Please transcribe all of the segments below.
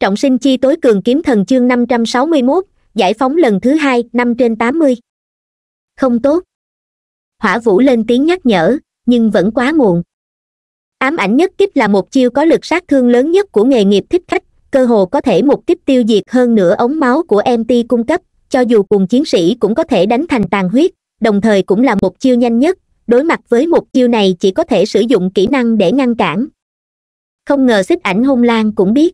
trọng sinh chi tối cường kiếm thần chương năm trăm sáu mươi mốt giải phóng lần thứ hai năm trên tám mươi không tốt hỏa vũ lên tiếng nhắc nhở nhưng vẫn quá muộn ám ảnh nhất kích là một chiêu có lực sát thương lớn nhất của nghề nghiệp thích khách cơ hồ có thể một kích tiêu diệt hơn nửa ống máu của mt cung cấp cho dù cùng chiến sĩ cũng có thể đánh thành tàn huyết đồng thời cũng là một chiêu nhanh nhất đối mặt với một chiêu này chỉ có thể sử dụng kỹ năng để ngăn cản không ngờ xích ảnh hôn lan cũng biết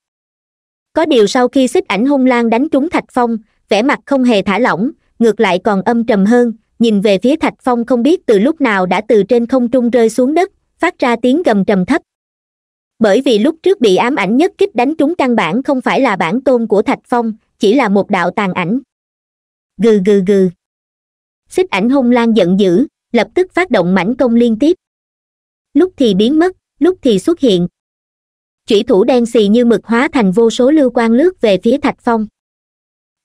có điều sau khi xích ảnh hung lan đánh trúng thạch phong vẻ mặt không hề thả lỏng ngược lại còn âm trầm hơn nhìn về phía thạch phong không biết từ lúc nào đã từ trên không trung rơi xuống đất phát ra tiếng gầm trầm thấp bởi vì lúc trước bị ám ảnh nhất kích đánh trúng căn bản không phải là bản tôn của thạch phong chỉ là một đạo tàn ảnh gừ gừ gừ xích ảnh hung lan giận dữ lập tức phát động mảnh công liên tiếp lúc thì biến mất lúc thì xuất hiện chủy thủ đen xì như mực hóa thành vô số lưu quan lướt về phía thạch phong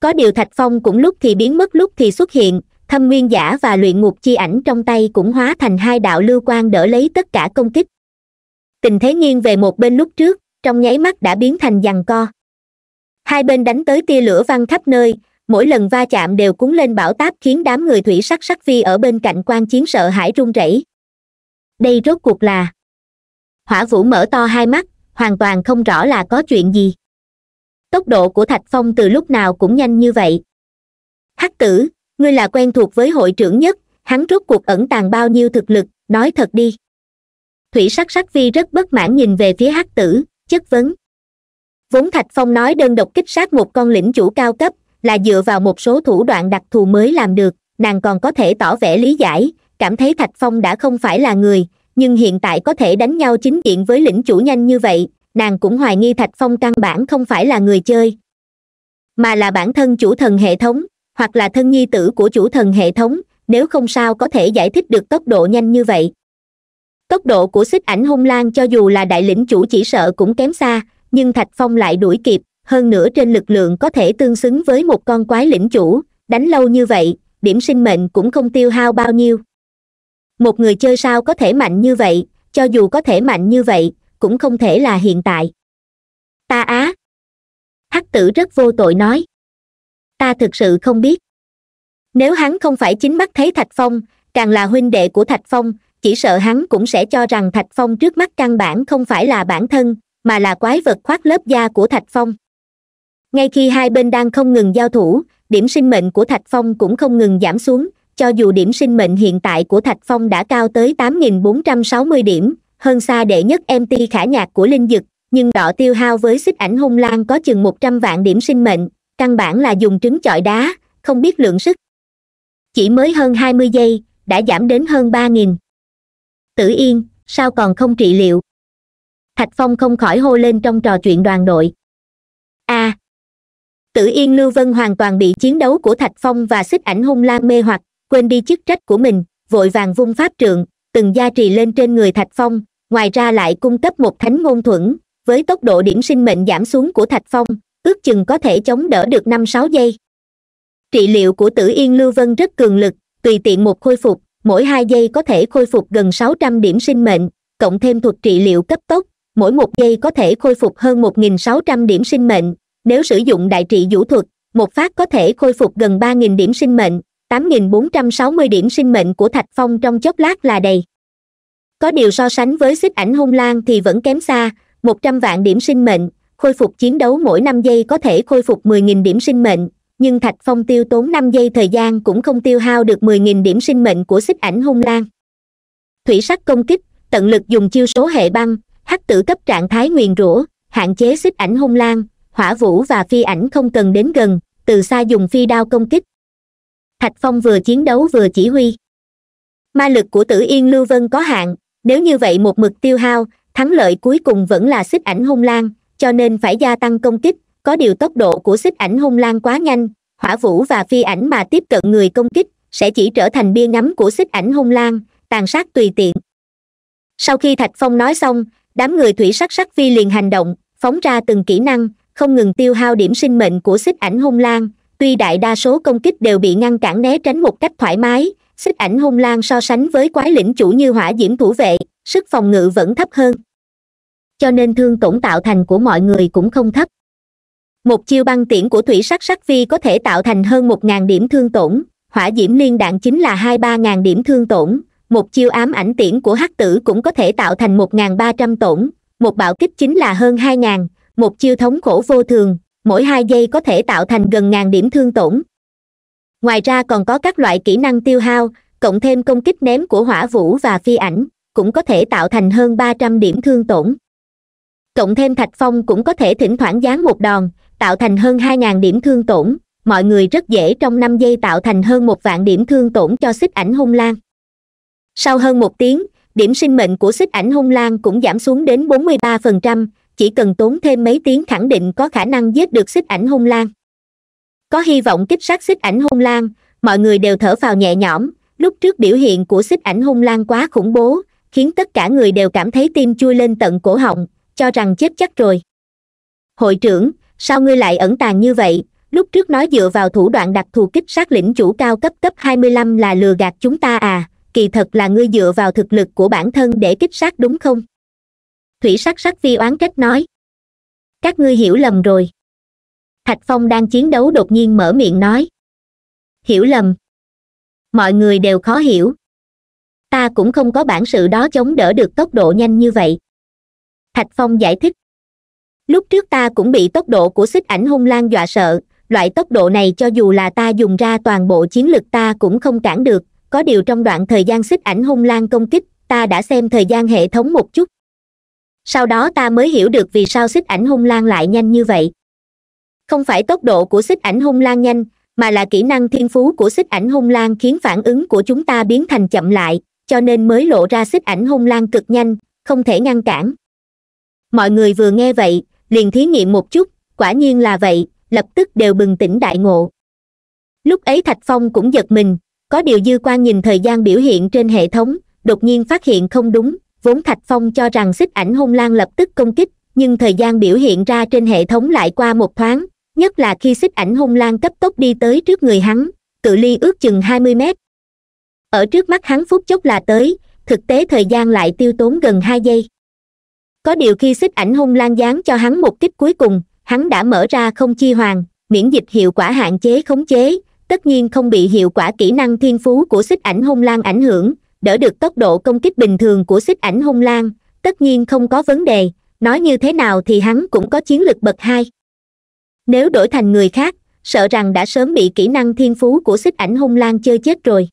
có điều thạch phong cũng lúc thì biến mất lúc thì xuất hiện thâm nguyên giả và luyện ngục chi ảnh trong tay cũng hóa thành hai đạo lưu quan đỡ lấy tất cả công kích tình thế nghiêng về một bên lúc trước trong nháy mắt đã biến thành giằng co hai bên đánh tới tia lửa văng khắp nơi mỗi lần va chạm đều cuốn lên bão táp khiến đám người thủy sắc sắc phi ở bên cạnh quan chiến sợ hãi run rẩy đây rốt cuộc là hỏa vũ mở to hai mắt hoàn toàn không rõ là có chuyện gì tốc độ của thạch phong từ lúc nào cũng nhanh như vậy hắc tử ngươi là quen thuộc với hội trưởng nhất hắn rốt cuộc ẩn tàng bao nhiêu thực lực nói thật đi thủy sắc sắc vi rất bất mãn nhìn về phía hắc tử chất vấn vốn thạch phong nói đơn độc kích sát một con lĩnh chủ cao cấp là dựa vào một số thủ đoạn đặc thù mới làm được nàng còn có thể tỏ vẻ lý giải cảm thấy thạch phong đã không phải là người nhưng hiện tại có thể đánh nhau chính diện với lĩnh chủ nhanh như vậy nàng cũng hoài nghi thạch phong căn bản không phải là người chơi mà là bản thân chủ thần hệ thống hoặc là thân nhi tử của chủ thần hệ thống nếu không sao có thể giải thích được tốc độ nhanh như vậy tốc độ của xích ảnh hung Lang cho dù là đại lĩnh chủ chỉ sợ cũng kém xa nhưng thạch phong lại đuổi kịp hơn nữa trên lực lượng có thể tương xứng với một con quái lĩnh chủ đánh lâu như vậy điểm sinh mệnh cũng không tiêu hao bao nhiêu một người chơi sao có thể mạnh như vậy cho dù có thể mạnh như vậy cũng không thể là hiện tại ta á hắc tử rất vô tội nói ta thực sự không biết nếu hắn không phải chính mắt thấy thạch phong càng là huynh đệ của thạch phong chỉ sợ hắn cũng sẽ cho rằng thạch phong trước mắt căn bản không phải là bản thân mà là quái vật khoác lớp da của thạch phong ngay khi hai bên đang không ngừng giao thủ điểm sinh mệnh của thạch phong cũng không ngừng giảm xuống cho dù điểm sinh mệnh hiện tại của Thạch Phong đã cao tới 8.460 điểm, hơn xa đệ nhất MT khả nhạc của Linh Dực, nhưng đỏ tiêu hao với xích ảnh hung lan có chừng 100 vạn điểm sinh mệnh, căn bản là dùng trứng chọi đá, không biết lượng sức. Chỉ mới hơn 20 giây, đã giảm đến hơn 3.000. Tử Yên, sao còn không trị liệu? Thạch Phong không khỏi hô lên trong trò chuyện đoàn đội. a à, Tử Yên Lưu Vân hoàn toàn bị chiến đấu của Thạch Phong và xích ảnh hung lan mê hoặc, quên đi chức trách của mình vội vàng vung pháp trượng từng gia trì lên trên người thạch phong ngoài ra lại cung cấp một thánh ngôn thuẫn với tốc độ điểm sinh mệnh giảm xuống của thạch phong ước chừng có thể chống đỡ được năm sáu giây trị liệu của tử yên lưu vân rất cường lực tùy tiện một khôi phục mỗi hai giây có thể khôi phục gần sáu trăm điểm sinh mệnh cộng thêm thuật trị liệu cấp tốc mỗi một giây có thể khôi phục hơn một nghìn sáu trăm điểm sinh mệnh nếu sử dụng đại trị vũ thuật một phát có thể khôi phục gần ba nghìn điểm sinh mệnh 8.460 điểm sinh mệnh của thạch phong trong chốc lát là đầy có điều so sánh với xích ảnh hung lan thì vẫn kém xa 100 vạn điểm sinh mệnh khôi phục chiến đấu mỗi năm giây có thể khôi phục 10.000 điểm sinh mệnh nhưng thạch phong tiêu tốn năm giây thời gian cũng không tiêu hao được 10.000 điểm sinh mệnh của xích ảnh hung lan thủy sắc công kích tận lực dùng chiêu số hệ băng hắc tử cấp trạng thái nguyền rủa hạn chế xích ảnh hung lan hỏa vũ và phi ảnh không cần đến gần từ xa dùng phi đao công kích thạch phong vừa chiến đấu vừa chỉ huy ma lực của tử yên lưu vân có hạn nếu như vậy một mực tiêu hao thắng lợi cuối cùng vẫn là xích ảnh hung lan cho nên phải gia tăng công kích có điều tốc độ của xích ảnh hung lan quá nhanh hỏa vũ và phi ảnh mà tiếp cận người công kích sẽ chỉ trở thành bia ngắm của xích ảnh hung lan tàn sát tùy tiện sau khi thạch phong nói xong đám người thủy sắc sắc phi liền hành động phóng ra từng kỹ năng không ngừng tiêu hao điểm sinh mệnh của xích ảnh hung lan tuy đại đa số công kích đều bị ngăn cản né tránh một cách thoải mái xích ảnh hung lan so sánh với quái lĩnh chủ như hỏa diễm thủ vệ sức phòng ngự vẫn thấp hơn cho nên thương tổn tạo thành của mọi người cũng không thấp một chiêu băng tiễn của thủy sắc sắc phi có thể tạo thành hơn 1.000 điểm thương tổn hỏa diễm liên đạn chính là hai ba ngàn điểm thương tổn một chiêu ám ảnh tiễn của hắc tử cũng có thể tạo thành một ngàn ba trăm tổn một bạo kích chính là hơn hai ngàn một chiêu thống khổ vô thường mỗi hai giây có thể tạo thành gần ngàn điểm thương tổn ngoài ra còn có các loại kỹ năng tiêu hao cộng thêm công kích ném của hỏa vũ và phi ảnh cũng có thể tạo thành hơn ba trăm điểm thương tổn cộng thêm thạch phong cũng có thể thỉnh thoảng giáng một đòn tạo thành hơn hai ngàn điểm thương tổn mọi người rất dễ trong năm giây tạo thành hơn một vạn điểm thương tổn cho xích ảnh hung lan sau hơn một tiếng điểm sinh mệnh của xích ảnh hung lan cũng giảm xuống đến bốn mươi ba phần trăm chỉ cần tốn thêm mấy tiếng khẳng định có khả năng giết được xích ảnh hung lan có hy vọng kích sát xích ảnh hung lan mọi người đều thở vào nhẹ nhõm lúc trước biểu hiện của xích ảnh hung lan quá khủng bố khiến tất cả người đều cảm thấy tim chui lên tận cổ họng cho rằng chết chắc rồi hội trưởng sao ngươi lại ẩn tàng như vậy lúc trước nói dựa vào thủ đoạn đặc thù kích sát lĩnh chủ cao cấp cấp 25 là lừa gạt chúng ta à kỳ thật là ngươi dựa vào thực lực của bản thân để kích sát đúng không thủy sắc sắc vi oán trách nói các ngươi hiểu lầm rồi thạch phong đang chiến đấu đột nhiên mở miệng nói hiểu lầm mọi người đều khó hiểu ta cũng không có bản sự đó chống đỡ được tốc độ nhanh như vậy thạch phong giải thích lúc trước ta cũng bị tốc độ của xích ảnh hung lan dọa sợ loại tốc độ này cho dù là ta dùng ra toàn bộ chiến lực ta cũng không cản được có điều trong đoạn thời gian xích ảnh hung lan công kích ta đã xem thời gian hệ thống một chút sau đó ta mới hiểu được vì sao xích ảnh hung lan lại nhanh như vậy không phải tốc độ của xích ảnh hung lan nhanh mà là kỹ năng thiên phú của xích ảnh hung lan khiến phản ứng của chúng ta biến thành chậm lại cho nên mới lộ ra xích ảnh hung lan cực nhanh không thể ngăn cản mọi người vừa nghe vậy liền thí nghiệm một chút quả nhiên là vậy lập tức đều bừng tỉnh đại ngộ lúc ấy thạch phong cũng giật mình có điều dư quan nhìn thời gian biểu hiện trên hệ thống đột nhiên phát hiện không đúng vốn thạch phong cho rằng xích ảnh hung Lang lập tức công kích nhưng thời gian biểu hiện ra trên hệ thống lại qua một thoáng nhất là khi xích ảnh hung Lang cấp tốc đi tới trước người hắn cự ly ước chừng hai mươi mét ở trước mắt hắn phút chốc là tới thực tế thời gian lại tiêu tốn gần hai giây có điều khi xích ảnh hung Lang giáng cho hắn một kích cuối cùng hắn đã mở ra không chi hoàng miễn dịch hiệu quả hạn chế khống chế tất nhiên không bị hiệu quả kỹ năng thiên phú của xích ảnh hung Lang ảnh hưởng đỡ được tốc độ công kích bình thường của xích ảnh hung lan tất nhiên không có vấn đề nói như thế nào thì hắn cũng có chiến lực bậc hai nếu đổi thành người khác sợ rằng đã sớm bị kỹ năng thiên phú của xích ảnh hung lan chơi chết rồi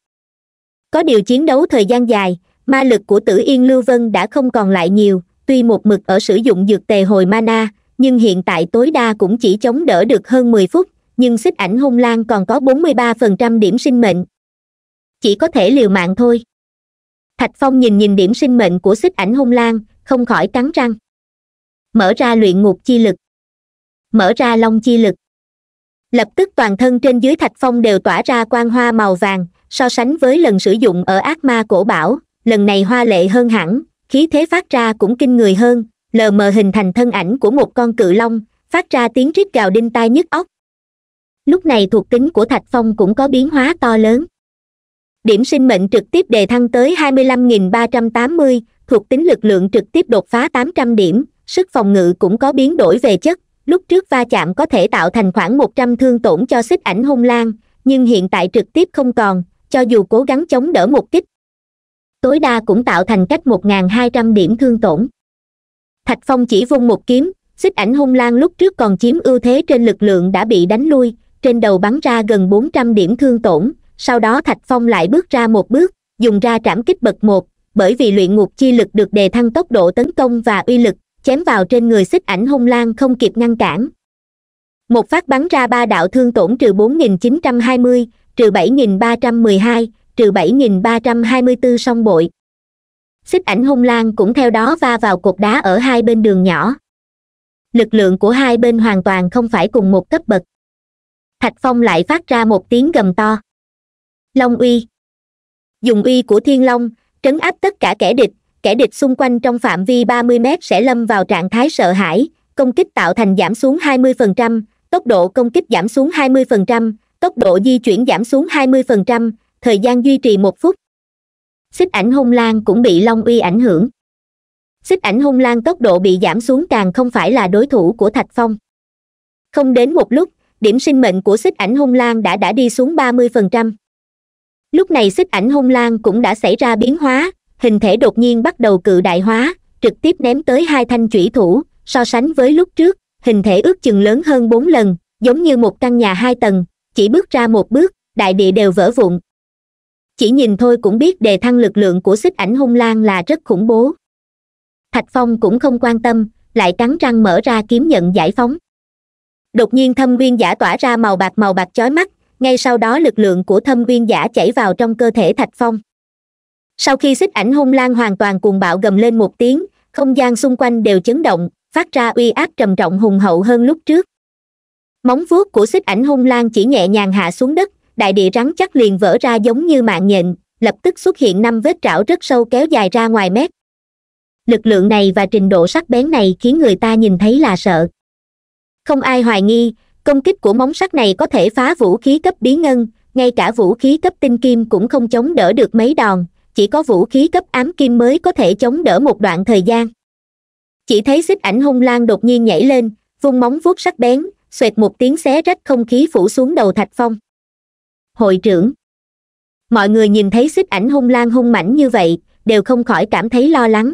có điều chiến đấu thời gian dài ma lực của tử yên lưu vân đã không còn lại nhiều tuy một mực ở sử dụng dược tề hồi mana nhưng hiện tại tối đa cũng chỉ chống đỡ được hơn mười phút nhưng xích ảnh hung lan còn có bốn mươi ba phần trăm điểm sinh mệnh chỉ có thể liều mạng thôi thạch phong nhìn nhìn điểm sinh mệnh của xích ảnh hung lang, không khỏi cắn răng mở ra luyện ngục chi lực mở ra long chi lực lập tức toàn thân trên dưới thạch phong đều tỏa ra quang hoa màu vàng so sánh với lần sử dụng ở ác ma cổ bảo lần này hoa lệ hơn hẳn khí thế phát ra cũng kinh người hơn lờ mờ hình thành thân ảnh của một con cự long phát ra tiếng rít gào đinh tai nhức óc lúc này thuộc tính của thạch phong cũng có biến hóa to lớn điểm sinh mệnh trực tiếp đề thăng tới 25.380, thuộc tính lực lượng trực tiếp đột phá 800 điểm sức phòng ngự cũng có biến đổi về chất lúc trước va chạm có thể tạo thành khoảng 100 thương tổn cho xích ảnh hung lan nhưng hiện tại trực tiếp không còn cho dù cố gắng chống đỡ một kích tối đa cũng tạo thành cách 1.200 điểm thương tổn thạch phong chỉ vung một kiếm xích ảnh hung lan lúc trước còn chiếm ưu thế trên lực lượng đã bị đánh lui trên đầu bắn ra gần 400 điểm thương tổn sau đó thạch phong lại bước ra một bước dùng ra trảm kích bậc một bởi vì luyện ngục chi lực được đề thăng tốc độ tấn công và uy lực chém vào trên người xích ảnh hung lan không kịp ngăn cản một phát bắn ra ba đạo thương tổn trừ bốn nghìn chín trăm hai mươi trừ bảy nghìn ba trăm mười hai trừ bảy nghìn ba trăm hai mươi bốn song bội xích ảnh hung lan cũng theo đó va vào cột đá ở hai bên đường nhỏ lực lượng của hai bên hoàn toàn không phải cùng một cấp bậc thạch phong lại phát ra một tiếng gầm to long uy dùng uy của thiên long trấn áp tất cả kẻ địch kẻ địch xung quanh trong phạm vi ba mươi m sẽ lâm vào trạng thái sợ hãi công kích tạo thành giảm xuống hai mươi phần trăm, tốc độ công kích giảm xuống hai mươi phần trăm, tốc độ di chuyển giảm xuống hai mươi phần trăm, thời gian duy trì một phút xích ảnh hung lan cũng bị long uy ảnh hưởng xích ảnh hung lan tốc độ bị giảm xuống càng không phải là đối thủ của thạch phong không đến một lúc điểm sinh mệnh của xích ảnh hung lan đã đã đi xuống ba mươi phần trăm lúc này xích ảnh hung lang cũng đã xảy ra biến hóa hình thể đột nhiên bắt đầu cự đại hóa trực tiếp ném tới hai thanh chủy thủ so sánh với lúc trước hình thể ước chừng lớn hơn bốn lần giống như một căn nhà hai tầng chỉ bước ra một bước đại địa đều vỡ vụn chỉ nhìn thôi cũng biết đề thăng lực lượng của xích ảnh hung lang là rất khủng bố thạch phong cũng không quan tâm lại cắn răng mở ra kiếm nhận giải phóng đột nhiên thâm viên giả tỏa ra màu bạc màu bạc chói mắt ngay sau đó lực lượng của thâm uyên giả chảy vào trong cơ thể thạch phong sau khi xích ảnh hung lan hoàn toàn cuồng bạo gầm lên một tiếng không gian xung quanh đều chấn động phát ra uy áp trầm trọng hùng hậu hơn lúc trước móng vuốt của xích ảnh hung lan chỉ nhẹ nhàng hạ xuống đất đại địa rắn chắc liền vỡ ra giống như mạng nhện lập tức xuất hiện năm vết trảo rất sâu kéo dài ra ngoài mét lực lượng này và trình độ sắc bén này khiến người ta nhìn thấy là sợ không ai hoài nghi công kích của móng sắt này có thể phá vũ khí cấp bí ngân ngay cả vũ khí cấp tinh kim cũng không chống đỡ được mấy đòn chỉ có vũ khí cấp ám kim mới có thể chống đỡ một đoạn thời gian chỉ thấy xích ảnh hung lan đột nhiên nhảy lên vung móng vuốt sắc bén xoẹt một tiếng xé rách không khí phủ xuống đầu thạch phong hội trưởng mọi người nhìn thấy xích ảnh hung lan hung mảnh như vậy đều không khỏi cảm thấy lo lắng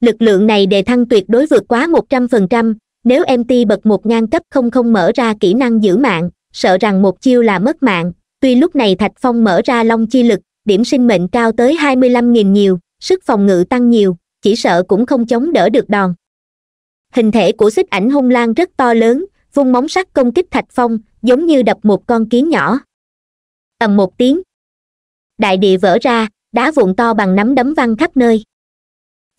lực lượng này đề thăng tuyệt đối vượt quá một trăm phần trăm nếu mt bật một ngang cấp không không mở ra kỹ năng giữ mạng sợ rằng một chiêu là mất mạng tuy lúc này thạch phong mở ra long chi lực điểm sinh mệnh cao tới hai mươi lăm nghìn nhiều sức phòng ngự tăng nhiều chỉ sợ cũng không chống đỡ được đòn hình thể của xích ảnh hung lan rất to lớn vung móng sắt công kích thạch phong giống như đập một con kiến nhỏ ầm một tiếng đại địa vỡ ra đá vụn to bằng nắm đấm văng khắp nơi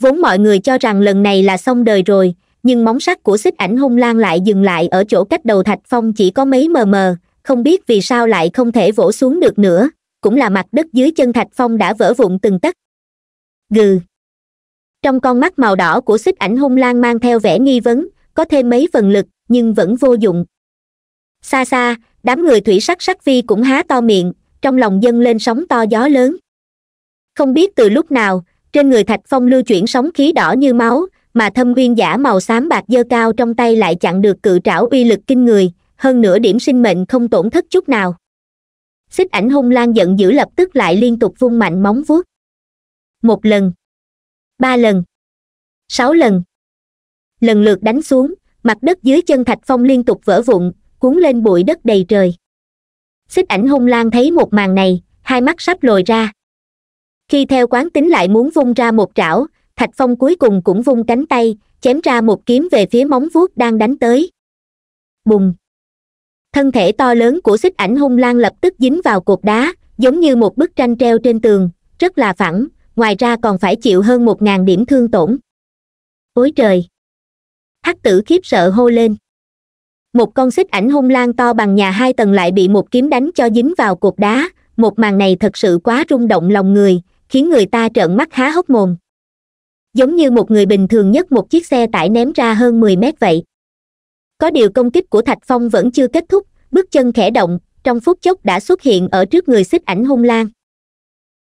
vốn mọi người cho rằng lần này là xong đời rồi nhưng móng sắt của xích ảnh hung lan lại dừng lại ở chỗ cách đầu thạch phong chỉ có mấy mờ mờ không biết vì sao lại không thể vỗ xuống được nữa cũng là mặt đất dưới chân thạch phong đã vỡ vụn từng tấc gừ trong con mắt màu đỏ của xích ảnh hung lan mang theo vẻ nghi vấn có thêm mấy phần lực nhưng vẫn vô dụng xa xa đám người thủy sắc sắc vi cũng há to miệng trong lòng dâng lên sóng to gió lớn không biết từ lúc nào trên người thạch phong lưu chuyển sóng khí đỏ như máu mà thâm nguyên giả màu xám bạc dơ cao trong tay lại chặn được cự trảo uy lực kinh người hơn nửa điểm sinh mệnh không tổn thất chút nào xích ảnh hung lan giận dữ lập tức lại liên tục vung mạnh móng vuốt một lần ba lần sáu lần lần lượt đánh xuống mặt đất dưới chân thạch phong liên tục vỡ vụn cuốn lên bụi đất đầy trời xích ảnh hung lan thấy một màn này hai mắt sắp lồi ra khi theo quán tính lại muốn vung ra một trảo thạch phong cuối cùng cũng vung cánh tay chém ra một kiếm về phía móng vuốt đang đánh tới bùng thân thể to lớn của xích ảnh hung lan lập tức dính vào cột đá giống như một bức tranh treo trên tường rất là phẳng ngoài ra còn phải chịu hơn một ngàn điểm thương tổn Ôi trời hắc tử khiếp sợ hô lên một con xích ảnh hung lan to bằng nhà hai tầng lại bị một kiếm đánh cho dính vào cột đá một màn này thật sự quá rung động lòng người khiến người ta trợn mắt há hốc mồm giống như một người bình thường nhất một chiếc xe tải ném ra hơn mười mét vậy có điều công kích của thạch phong vẫn chưa kết thúc bước chân khẽ động trong phút chốc đã xuất hiện ở trước người xích ảnh hung lan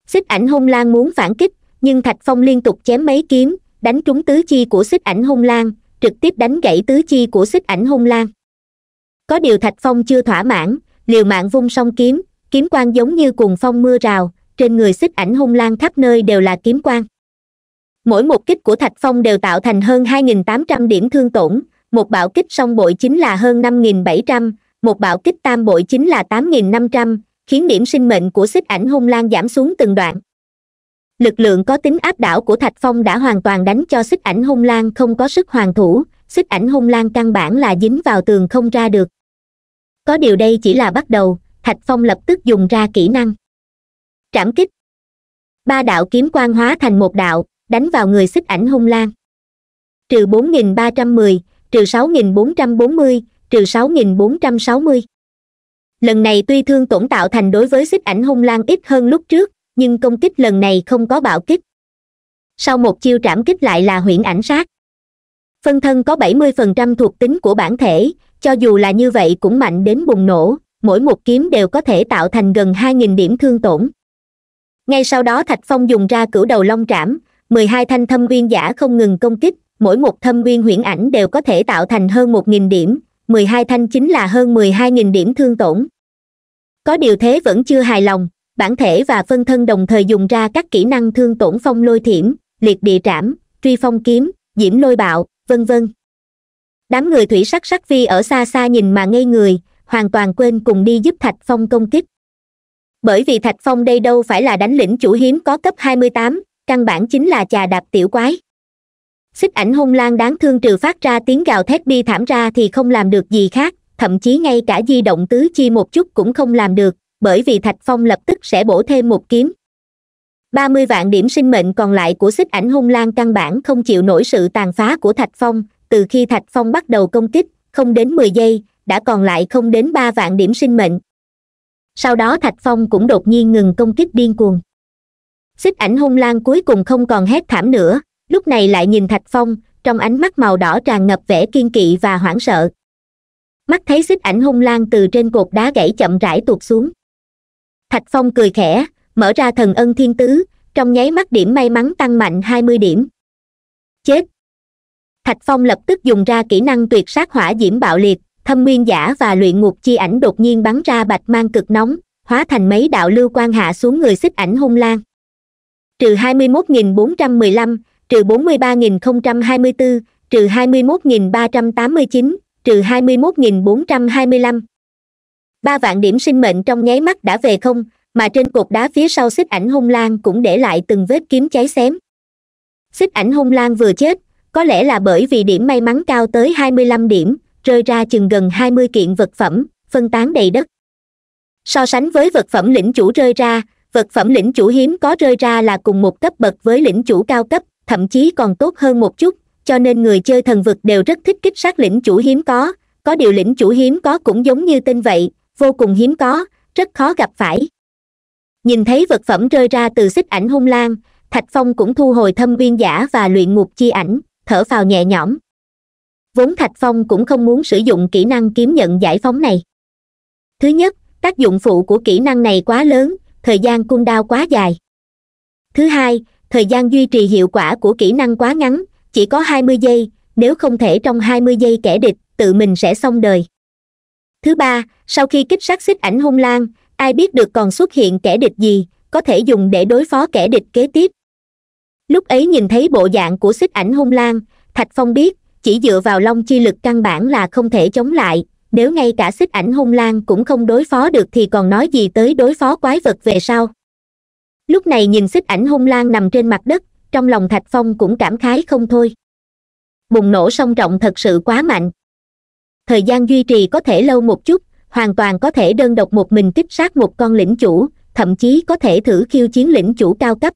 xích ảnh hung lan muốn phản kích nhưng thạch phong liên tục chém mấy kiếm đánh trúng tứ chi của xích ảnh hung lan trực tiếp đánh gãy tứ chi của xích ảnh hung lan có điều thạch phong chưa thỏa mãn liều mạng vung song kiếm kiếm quang giống như cuồng phong mưa rào trên người xích ảnh hung lan khắp nơi đều là kiếm quang mỗi một kích của thạch phong đều tạo thành hơn 2.800 điểm thương tổn một bạo kích song bội chính là hơn 5.700, một bạo kích tam bội chính là 8.500, khiến điểm sinh mệnh của xích ảnh hung lan giảm xuống từng đoạn lực lượng có tính áp đảo của thạch phong đã hoàn toàn đánh cho xích ảnh hung lan không có sức hoàn thủ xích ảnh hung lan căn bản là dính vào tường không ra được có điều đây chỉ là bắt đầu thạch phong lập tức dùng ra kỹ năng trảm kích ba đạo kiếm quan hóa thành một đạo đánh vào người xích ảnh hung lan trừ bốn nghìn ba trăm mười trừ sáu nghìn bốn trăm bốn mươi trừ sáu nghìn bốn trăm sáu mươi lần này tuy thương tổn tạo thành đối với xích ảnh hung lan ít hơn lúc trước nhưng công kích lần này không có bạo kích sau một chiêu trảm kích lại là huyễn ảnh sát phân thân có bảy mươi phần trăm thuộc tính của bản thể cho dù là như vậy cũng mạnh đến bùng nổ mỗi một kiếm đều có thể tạo thành gần hai nghìn điểm thương tổn ngay sau đó thạch phong dùng ra cửu đầu long trảm mười hai thanh thâm viên giả không ngừng công kích mỗi một thâm viên huyễn ảnh đều có thể tạo thành hơn một nghìn điểm mười hai thanh chính là hơn mười hai nghìn điểm thương tổn có điều thế vẫn chưa hài lòng bản thể và phân thân đồng thời dùng ra các kỹ năng thương tổn phong lôi thiểm liệt địa trảm truy phong kiếm diễm lôi bạo vân vân đám người thủy sắc sắc vi ở xa xa nhìn mà ngây người hoàn toàn quên cùng đi giúp thạch phong công kích bởi vì thạch phong đây đâu phải là đánh lĩnh chủ hiếm có cấp 28, căn bản chính là chà đạp tiểu quái xích ảnh hung lan đáng thương trừ phát ra tiếng gào thét bi thảm ra thì không làm được gì khác thậm chí ngay cả di động tứ chi một chút cũng không làm được bởi vì thạch phong lập tức sẽ bổ thêm một kiếm ba mươi vạn điểm sinh mệnh còn lại của xích ảnh hung lan căn bản không chịu nổi sự tàn phá của thạch phong từ khi thạch phong bắt đầu công kích không đến mười giây đã còn lại không đến ba vạn điểm sinh mệnh sau đó thạch phong cũng đột nhiên ngừng công kích điên cuồng xích ảnh hung lan cuối cùng không còn hét thảm nữa lúc này lại nhìn thạch phong trong ánh mắt màu đỏ tràn ngập vẻ kiên kỵ và hoảng sợ mắt thấy xích ảnh hung lan từ trên cột đá gãy chậm rãi tuột xuống thạch phong cười khẽ mở ra thần ân thiên tứ trong nháy mắt điểm may mắn tăng mạnh hai mươi điểm chết thạch phong lập tức dùng ra kỹ năng tuyệt sát hỏa diễm bạo liệt thâm nguyên giả và luyện ngục chi ảnh đột nhiên bắn ra bạch mang cực nóng hóa thành mấy đạo lưu quan hạ xuống người xích ảnh hung lan trừ 21.415, trừ 43.024, trừ 21.389, trừ 21.425. Ba vạn điểm sinh mệnh trong nháy mắt đã về không, mà trên cột đá phía sau xích ảnh hung lang cũng để lại từng vết kiếm cháy xém. Xích ảnh hung lang vừa chết, có lẽ là bởi vì điểm may mắn cao tới 25 điểm, rơi ra chừng gần 20 kiện vật phẩm, phân tán đầy đất. So sánh với vật phẩm lĩnh chủ rơi ra, vật phẩm lĩnh chủ hiếm có rơi ra là cùng một cấp bậc với lĩnh chủ cao cấp thậm chí còn tốt hơn một chút cho nên người chơi thần vực đều rất thích kích sát lĩnh chủ hiếm có có điều lĩnh chủ hiếm có cũng giống như tên vậy vô cùng hiếm có rất khó gặp phải nhìn thấy vật phẩm rơi ra từ xích ảnh hung lan thạch phong cũng thu hồi thâm uyên giả và luyện ngục chi ảnh thở phào nhẹ nhõm vốn thạch phong cũng không muốn sử dụng kỹ năng kiếm nhận giải phóng này thứ nhất tác dụng phụ của kỹ năng này quá lớn thời gian cung đao quá dài thứ hai thời gian duy trì hiệu quả của kỹ năng quá ngắn chỉ có hai mươi giây nếu không thể trong hai mươi giây kẻ địch tự mình sẽ xong đời thứ ba sau khi kích sát xích ảnh hung lan ai biết được còn xuất hiện kẻ địch gì có thể dùng để đối phó kẻ địch kế tiếp lúc ấy nhìn thấy bộ dạng của xích ảnh hung lan thạch phong biết chỉ dựa vào long chi lực căn bản là không thể chống lại nếu ngay cả xích ảnh hung lang cũng không đối phó được thì còn nói gì tới đối phó quái vật về sau lúc này nhìn xích ảnh hung lang nằm trên mặt đất trong lòng thạch phong cũng cảm khái không thôi bùng nổ song trọng thật sự quá mạnh thời gian duy trì có thể lâu một chút hoàn toàn có thể đơn độc một mình tiếp sát một con lĩnh chủ thậm chí có thể thử khiêu chiến lĩnh chủ cao cấp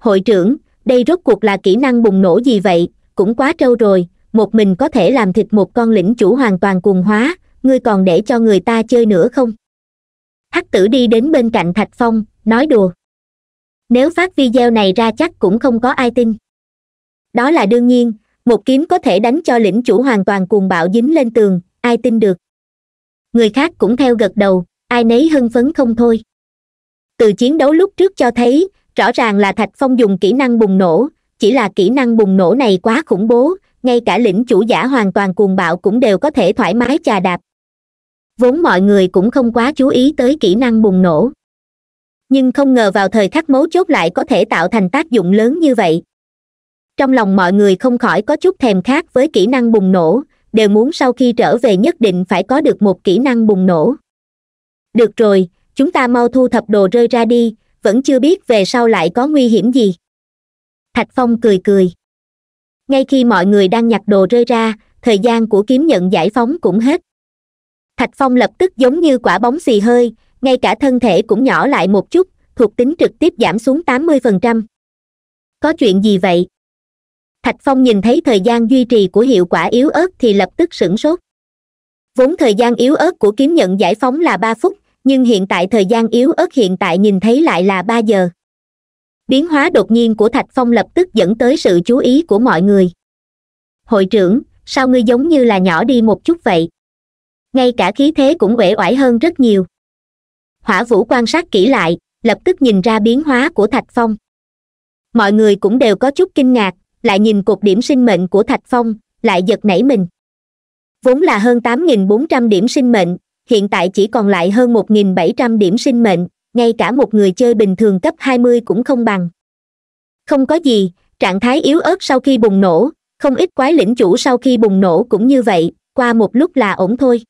hội trưởng đây rốt cuộc là kỹ năng bùng nổ gì vậy cũng quá trâu rồi một mình có thể làm thịt một con lĩnh chủ hoàn toàn cuồng hóa ngươi còn để cho người ta chơi nữa không hắc tử đi đến bên cạnh thạch phong nói đùa nếu phát video này ra chắc cũng không có ai tin đó là đương nhiên một kiếm có thể đánh cho lĩnh chủ hoàn toàn cuồng bạo dính lên tường ai tin được người khác cũng theo gật đầu ai nấy hưng phấn không thôi từ chiến đấu lúc trước cho thấy rõ ràng là thạch phong dùng kỹ năng bùng nổ chỉ là kỹ năng bùng nổ này quá khủng bố ngay cả lĩnh chủ giả hoàn toàn cuồng bạo cũng đều có thể thoải mái chà đạp vốn mọi người cũng không quá chú ý tới kỹ năng bùng nổ nhưng không ngờ vào thời khắc mấu chốt lại có thể tạo thành tác dụng lớn như vậy trong lòng mọi người không khỏi có chút thèm khát với kỹ năng bùng nổ đều muốn sau khi trở về nhất định phải có được một kỹ năng bùng nổ được rồi chúng ta mau thu thập đồ rơi ra đi vẫn chưa biết về sau lại có nguy hiểm gì thạch phong cười cười ngay khi mọi người đang nhặt đồ rơi ra thời gian của kiếm nhận giải phóng cũng hết thạch phong lập tức giống như quả bóng xì hơi ngay cả thân thể cũng nhỏ lại một chút thuộc tính trực tiếp giảm xuống tám mươi phần trăm có chuyện gì vậy thạch phong nhìn thấy thời gian duy trì của hiệu quả yếu ớt thì lập tức sửng sốt vốn thời gian yếu ớt của kiếm nhận giải phóng là ba phút nhưng hiện tại thời gian yếu ớt hiện tại nhìn thấy lại là ba giờ biến hóa đột nhiên của thạch phong lập tức dẫn tới sự chú ý của mọi người hội trưởng sao ngươi giống như là nhỏ đi một chút vậy ngay cả khí thế cũng uể oải hơn rất nhiều hỏa vũ quan sát kỹ lại lập tức nhìn ra biến hóa của thạch phong mọi người cũng đều có chút kinh ngạc lại nhìn cột điểm sinh mệnh của thạch phong lại giật nảy mình vốn là hơn tám nghìn bốn trăm điểm sinh mệnh hiện tại chỉ còn lại hơn một nghìn bảy trăm điểm sinh mệnh ngay cả một người chơi bình thường cấp 20 cũng không bằng không có gì trạng thái yếu ớt sau khi bùng nổ không ít quái lĩnh chủ sau khi bùng nổ cũng như vậy qua một lúc là ổn thôi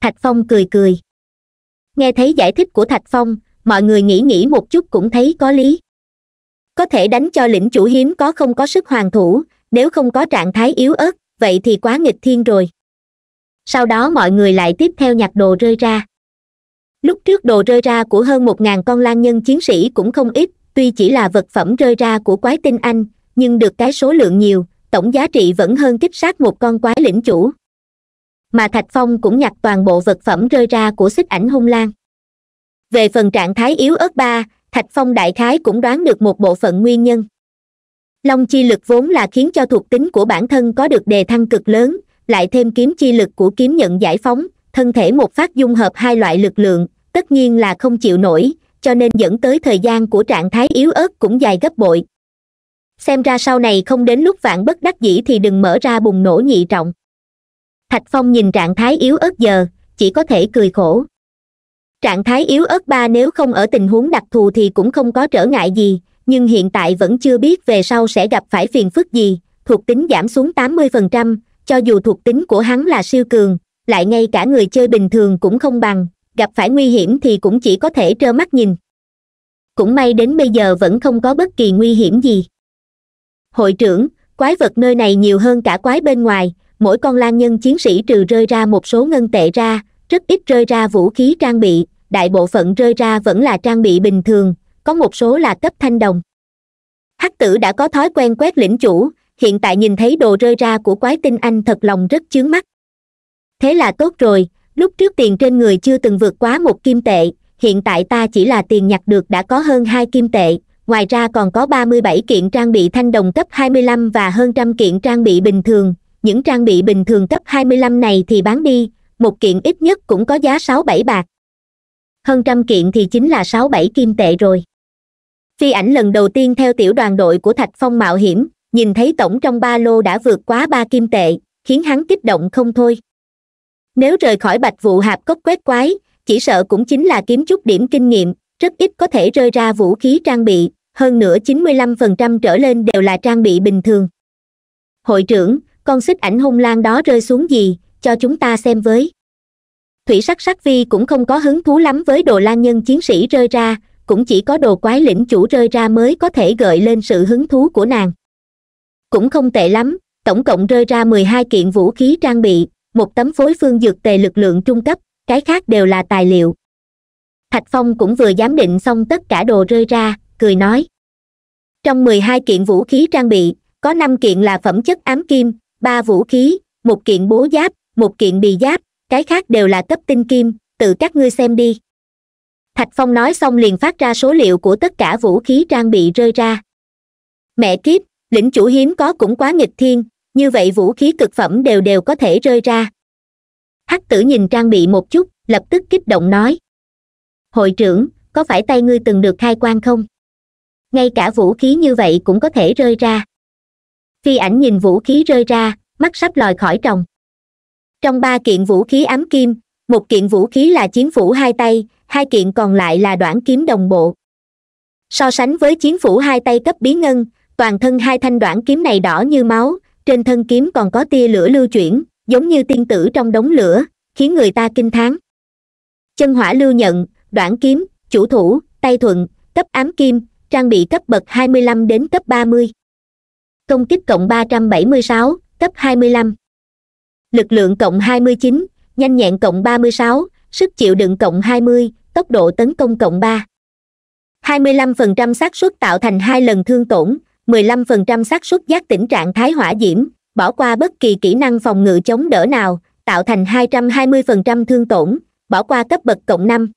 thạch phong cười cười nghe thấy giải thích của thạch phong mọi người nghĩ nghĩ một chút cũng thấy có lý có thể đánh cho lĩnh chủ hiếm có không có sức hoàn thủ nếu không có trạng thái yếu ớt vậy thì quá nghịch thiên rồi sau đó mọi người lại tiếp theo nhặt đồ rơi ra lúc trước đồ rơi ra của hơn một ngàn con lan nhân chiến sĩ cũng không ít tuy chỉ là vật phẩm rơi ra của quái tinh anh nhưng được cái số lượng nhiều tổng giá trị vẫn hơn kích sát một con quái lĩnh chủ mà thạch phong cũng nhặt toàn bộ vật phẩm rơi ra của xích ảnh hung lan về phần trạng thái yếu ớt ba thạch phong đại khái cũng đoán được một bộ phận nguyên nhân long chi lực vốn là khiến cho thuộc tính của bản thân có được đề thăng cực lớn lại thêm kiếm chi lực của kiếm nhận giải phóng thân thể một phát dung hợp hai loại lực lượng tất nhiên là không chịu nổi cho nên dẫn tới thời gian của trạng thái yếu ớt cũng dài gấp bội xem ra sau này không đến lúc vạn bất đắc dĩ thì đừng mở ra bùng nổ nhị trọng thạch phong nhìn trạng thái yếu ớt giờ chỉ có thể cười khổ trạng thái yếu ớt ba nếu không ở tình huống đặc thù thì cũng không có trở ngại gì nhưng hiện tại vẫn chưa biết về sau sẽ gặp phải phiền phức gì thuộc tính giảm xuống 80%, cho dù thuộc tính của hắn là siêu cường lại ngay cả người chơi bình thường cũng không bằng gặp phải nguy hiểm thì cũng chỉ có thể trơ mắt nhìn cũng may đến bây giờ vẫn không có bất kỳ nguy hiểm gì hội trưởng quái vật nơi này nhiều hơn cả quái bên ngoài mỗi con lan nhân chiến sĩ trừ rơi ra một số ngân tệ ra rất ít rơi ra vũ khí trang bị đại bộ phận rơi ra vẫn là trang bị bình thường có một số là cấp thanh đồng hắc tử đã có thói quen quét lĩnh chủ hiện tại nhìn thấy đồ rơi ra của quái tinh anh thật lòng rất chướng mắt thế là tốt rồi lúc trước tiền trên người chưa từng vượt quá một kim tệ hiện tại ta chỉ là tiền nhặt được đã có hơn hai kim tệ ngoài ra còn có ba mươi bảy kiện trang bị thanh đồng cấp hai mươi lăm và hơn trăm kiện trang bị bình thường những trang bị bình thường cấp hai mươi lăm này thì bán đi một kiện ít nhất cũng có giá sáu bảy bạc hơn trăm kiện thì chính là sáu bảy kim tệ rồi phi ảnh lần đầu tiên theo tiểu đoàn đội của thạch phong mạo hiểm nhìn thấy tổng trong ba lô đã vượt quá ba kim tệ khiến hắn kích động không thôi nếu rời khỏi bạch vụ hạp cốc quét quái chỉ sợ cũng chính là kiếm chút điểm kinh nghiệm rất ít có thể rơi ra vũ khí trang bị hơn nữa chín mươi lăm phần trăm trở lên đều là trang bị bình thường hội trưởng con xích ảnh hung lan đó rơi xuống gì cho chúng ta xem với thủy sắc sắc vi cũng không có hứng thú lắm với đồ lan nhân chiến sĩ rơi ra cũng chỉ có đồ quái lĩnh chủ rơi ra mới có thể gợi lên sự hứng thú của nàng cũng không tệ lắm tổng cộng rơi ra mười hai kiện vũ khí trang bị một tấm phối phương dược tề lực lượng trung cấp cái khác đều là tài liệu thạch phong cũng vừa giám định xong tất cả đồ rơi ra cười nói trong mười hai kiện vũ khí trang bị có năm kiện là phẩm chất ám kim ba vũ khí một kiện bố giáp một kiện bì giáp cái khác đều là cấp tinh kim tự các ngươi xem đi thạch phong nói xong liền phát ra số liệu của tất cả vũ khí trang bị rơi ra mẹ kiếp lĩnh chủ hiếm có cũng quá nghịch thiên như vậy vũ khí cực phẩm đều đều có thể rơi ra hắc tử nhìn trang bị một chút lập tức kích động nói hội trưởng có phải tay ngươi từng được khai quan không ngay cả vũ khí như vậy cũng có thể rơi ra phi ảnh nhìn vũ khí rơi ra mắt sắp lòi khỏi tròng trong ba kiện vũ khí ám kim một kiện vũ khí là chiến phủ hai tay hai kiện còn lại là đoạn kiếm đồng bộ so sánh với chiến phủ hai tay cấp bí ngân toàn thân hai thanh đoạn kiếm này đỏ như máu trên thân kiếm còn có tia lửa lưu chuyển giống như tiên tử trong đống lửa khiến người ta kinh thán chân hỏa lưu nhận đoạn kiếm chủ thủ tay thuận cấp ám kim trang bị cấp bậc 25 đến cấp 30. công kích cộng 376, cấp 25. lực lượng cộng 29, nhanh nhẹn cộng 36, sức chịu đựng cộng 20, tốc độ tấn công cộng 3. 25% xác suất tạo thành hai lần thương tổn 15% xác suất giác tỉnh trạng thái hỏa diễm bỏ qua bất kỳ kỹ năng phòng ngự chống đỡ nào tạo thành 220% thương tổn bỏ qua cấp bậc cộng 5.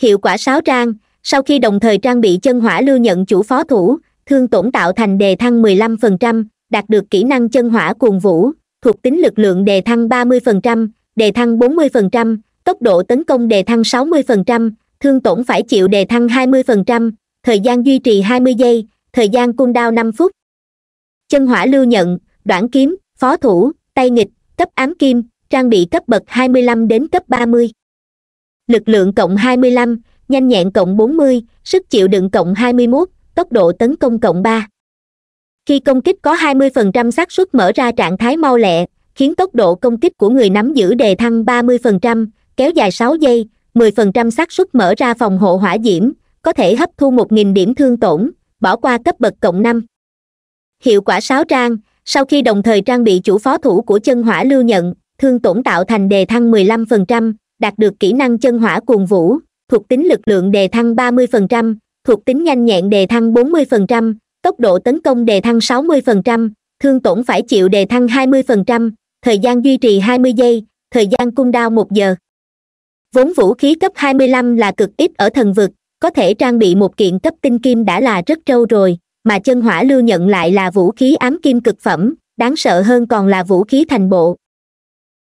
hiệu quả 6 trang sau khi đồng thời trang bị chân hỏa lưu nhận chủ phó thủ thương tổn tạo thành đề thăng 15%, đạt được kỹ năng chân hỏa cuồng vũ thuộc tính lực lượng đề thăng 30%, đề thăng 40%, tốc độ tấn công đề thăng 60%, thương tổn phải chịu đề thăng 20%, thời gian duy trì 20 giây thời gian cung đao năm phút chân hỏa lưu nhận đoạn kiếm phó thủ tay nghịch cấp ám kim trang bị cấp bậc 25 đến cấp 30. lực lượng cộng 25, nhanh nhẹn cộng 40, sức chịu đựng cộng 21, tốc độ tấn công cộng 3. khi công kích có 20% xác suất mở ra trạng thái mau lẹ khiến tốc độ công kích của người nắm giữ đề thăng 30%, kéo dài 6 giây 10% xác suất mở ra phòng hộ hỏa diễm có thể hấp thu 1.000 điểm thương tổn bỏ qua cấp bậc cộng năm hiệu quả sáu trang sau khi đồng thời trang bị chủ phó thủ của chân hỏa lưu nhận thương tổn tạo thành đề thăng 15%, đạt được kỹ năng chân hỏa cuồng vũ thuộc tính lực lượng đề thăng 30%, thuộc tính nhanh nhẹn đề thăng 40%, tốc độ tấn công đề thăng 60%, thương tổn phải chịu đề thăng 20%, thời gian duy trì 20 giây, thời gian cung đao 1 giờ. Vốn vũ khí cấp 25 là cực ít ở thần vực, có thể trang bị một kiện cấp tinh kim đã là rất trâu rồi mà chân hỏa lưu nhận lại là vũ khí ám kim cực phẩm đáng sợ hơn còn là vũ khí thành bộ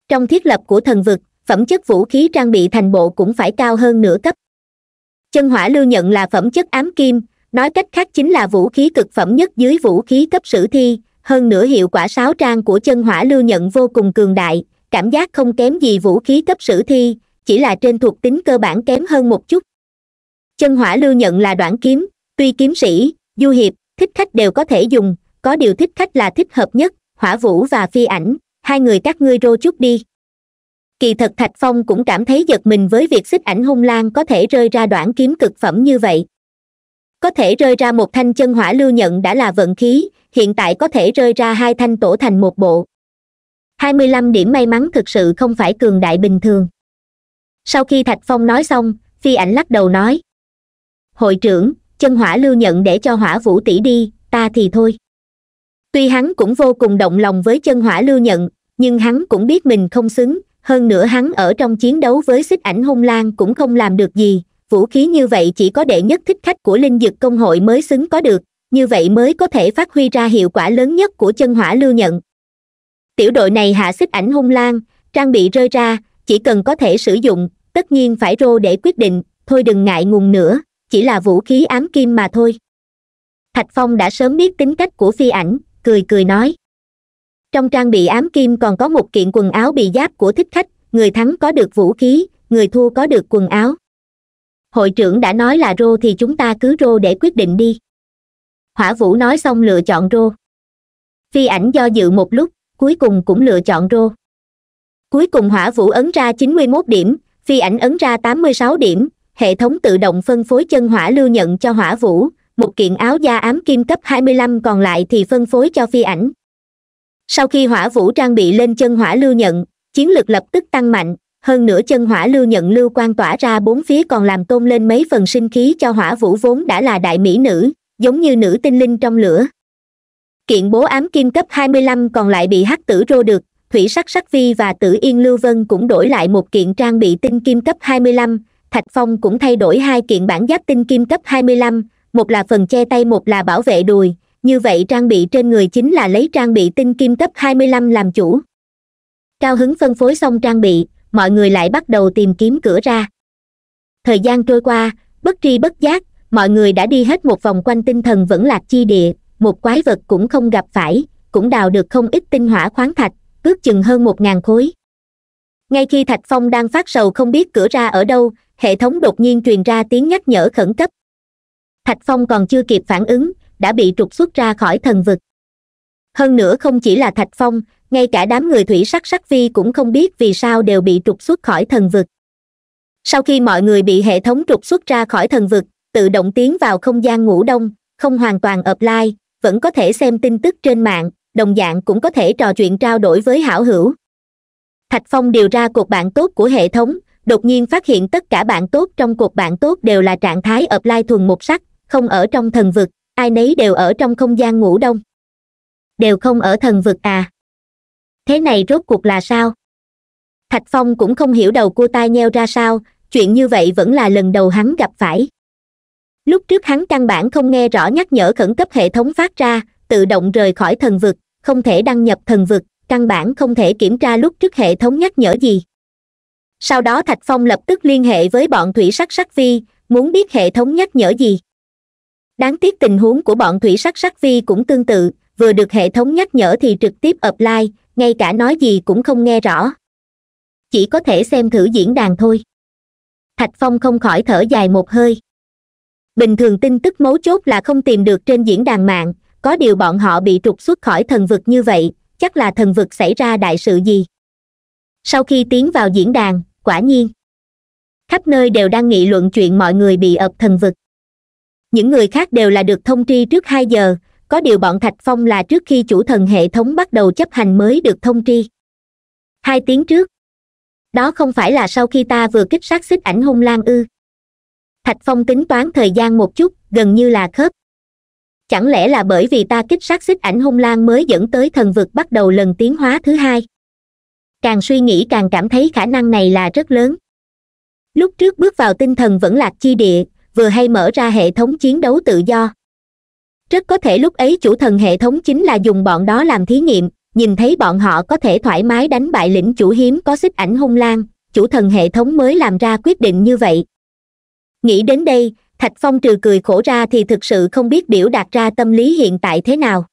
trong thiết lập của thần vực phẩm chất vũ khí trang bị thành bộ cũng phải cao hơn nửa cấp chân hỏa lưu nhận là phẩm chất ám kim nói cách khác chính là vũ khí cực phẩm nhất dưới vũ khí cấp sử thi hơn nữa hiệu quả sáo trang của chân hỏa lưu nhận vô cùng cường đại cảm giác không kém gì vũ khí cấp sử thi chỉ là trên thuộc tính cơ bản kém hơn một chút chân hỏa lưu nhận là đoạn kiếm tuy kiếm sĩ du hiệp thích khách đều có thể dùng có điều thích khách là thích hợp nhất hỏa vũ và phi ảnh hai người các ngươi rô chút đi kỳ thật thạch phong cũng cảm thấy giật mình với việc xích ảnh hung lan có thể rơi ra đoạn kiếm cực phẩm như vậy có thể rơi ra một thanh chân hỏa lưu nhận đã là vận khí hiện tại có thể rơi ra hai thanh tổ thành một bộ hai mươi lăm điểm may mắn thực sự không phải cường đại bình thường sau khi thạch phong nói xong phi ảnh lắc đầu nói hội trưởng chân hỏa lưu nhận để cho hỏa vũ tỷ đi ta thì thôi tuy hắn cũng vô cùng động lòng với chân hỏa lưu nhận nhưng hắn cũng biết mình không xứng hơn nữa hắn ở trong chiến đấu với xích ảnh hung lan cũng không làm được gì vũ khí như vậy chỉ có đệ nhất thích khách của linh dực công hội mới xứng có được như vậy mới có thể phát huy ra hiệu quả lớn nhất của chân hỏa lưu nhận tiểu đội này hạ xích ảnh hung lan trang bị rơi ra chỉ cần có thể sử dụng tất nhiên phải rô để quyết định thôi đừng ngại ngùng nữa chỉ là vũ khí ám kim mà thôi thạch phong đã sớm biết tính cách của phi ảnh cười cười nói trong trang bị ám kim còn có một kiện quần áo bị giáp của thích khách người thắng có được vũ khí người thua có được quần áo hội trưởng đã nói là rô thì chúng ta cứ rô để quyết định đi hỏa vũ nói xong lựa chọn rô phi ảnh do dự một lúc cuối cùng cũng lựa chọn rô cuối cùng hỏa vũ ấn ra chín mươi mốt điểm phi ảnh ấn ra tám mươi sáu điểm hệ thống tự động phân phối chân hỏa lưu nhận cho hỏa vũ một kiện áo da ám kim cấp 25 còn lại thì phân phối cho phi ảnh sau khi hỏa vũ trang bị lên chân hỏa lưu nhận chiến lực lập tức tăng mạnh hơn nữa chân hỏa lưu nhận lưu quan tỏa ra bốn phía còn làm tôn lên mấy phần sinh khí cho hỏa vũ vốn đã là đại mỹ nữ giống như nữ tinh linh trong lửa kiện bố ám kim cấp 25 còn lại bị hắc tử rô được thủy sắc sắc vi và tử yên lưu vân cũng đổi lại một kiện trang bị tinh kim cấp 25, thạch phong cũng thay đổi hai kiện bản giáp tinh kim cấp 25, một là phần che tay một là bảo vệ đùi như vậy trang bị trên người chính là lấy trang bị tinh kim cấp 25 làm chủ cao hứng phân phối xong trang bị mọi người lại bắt đầu tìm kiếm cửa ra thời gian trôi qua bất tri bất giác mọi người đã đi hết một vòng quanh tinh thần vẫn lạc chi địa một quái vật cũng không gặp phải cũng đào được không ít tinh hỏa khoáng thạch ước chừng hơn một ngàn khối ngay khi thạch phong đang phát sầu không biết cửa ra ở đâu hệ thống đột nhiên truyền ra tiếng nhắc nhở khẩn cấp thạch phong còn chưa kịp phản ứng đã bị trục xuất ra khỏi thần vực hơn nữa không chỉ là thạch phong ngay cả đám người thủy sắc sắc vi cũng không biết vì sao đều bị trục xuất khỏi thần vực sau khi mọi người bị hệ thống trục xuất ra khỏi thần vực tự động tiến vào không gian ngủ đông không hoàn toàn ập lai vẫn có thể xem tin tức trên mạng đồng dạng cũng có thể trò chuyện trao đổi với hảo hữu thạch phong điều ra cuộc bạn tốt của hệ thống đột nhiên phát hiện tất cả bạn tốt trong cuộc bạn tốt đều là trạng thái ập lai thuần một sắc không ở trong thần vực ai nấy đều ở trong không gian ngủ đông đều không ở thần vực à thế này rốt cuộc là sao thạch phong cũng không hiểu đầu cua tai nheo ra sao chuyện như vậy vẫn là lần đầu hắn gặp phải lúc trước hắn căn bản không nghe rõ nhắc nhở khẩn cấp hệ thống phát ra tự động rời khỏi thần vực không thể đăng nhập thần vực căn bản không thể kiểm tra lúc trước hệ thống nhắc nhở gì sau đó thạch phong lập tức liên hệ với bọn thủy sắc sắc vi muốn biết hệ thống nhắc nhở gì đáng tiếc tình huống của bọn thủy sắc sắc vi cũng tương tự vừa được hệ thống nhắc nhở thì trực tiếp apply ngay cả nói gì cũng không nghe rõ chỉ có thể xem thử diễn đàn thôi thạch phong không khỏi thở dài một hơi bình thường tin tức mấu chốt là không tìm được trên diễn đàn mạng có điều bọn họ bị trục xuất khỏi thần vực như vậy chắc là thần vực xảy ra đại sự gì sau khi tiến vào diễn đàn quả nhiên khắp nơi đều đang nghị luận chuyện mọi người bị ập thần vực những người khác đều là được thông tri trước hai giờ có điều bọn thạch phong là trước khi chủ thần hệ thống bắt đầu chấp hành mới được thông tri hai tiếng trước đó không phải là sau khi ta vừa kích sát xích ảnh hung Lang ư thạch phong tính toán thời gian một chút gần như là khớp chẳng lẽ là bởi vì ta kích sát xích ảnh hung Lang mới dẫn tới thần vực bắt đầu lần tiến hóa thứ hai càng suy nghĩ càng cảm thấy khả năng này là rất lớn lúc trước bước vào tinh thần vẫn lạc chi địa vừa hay mở ra hệ thống chiến đấu tự do rất có thể lúc ấy chủ thần hệ thống chính là dùng bọn đó làm thí nghiệm nhìn thấy bọn họ có thể thoải mái đánh bại lĩnh chủ hiếm có xích ảnh hung lan chủ thần hệ thống mới làm ra quyết định như vậy nghĩ đến đây thạch phong trừ cười khổ ra thì thực sự không biết biểu đạt ra tâm lý hiện tại thế nào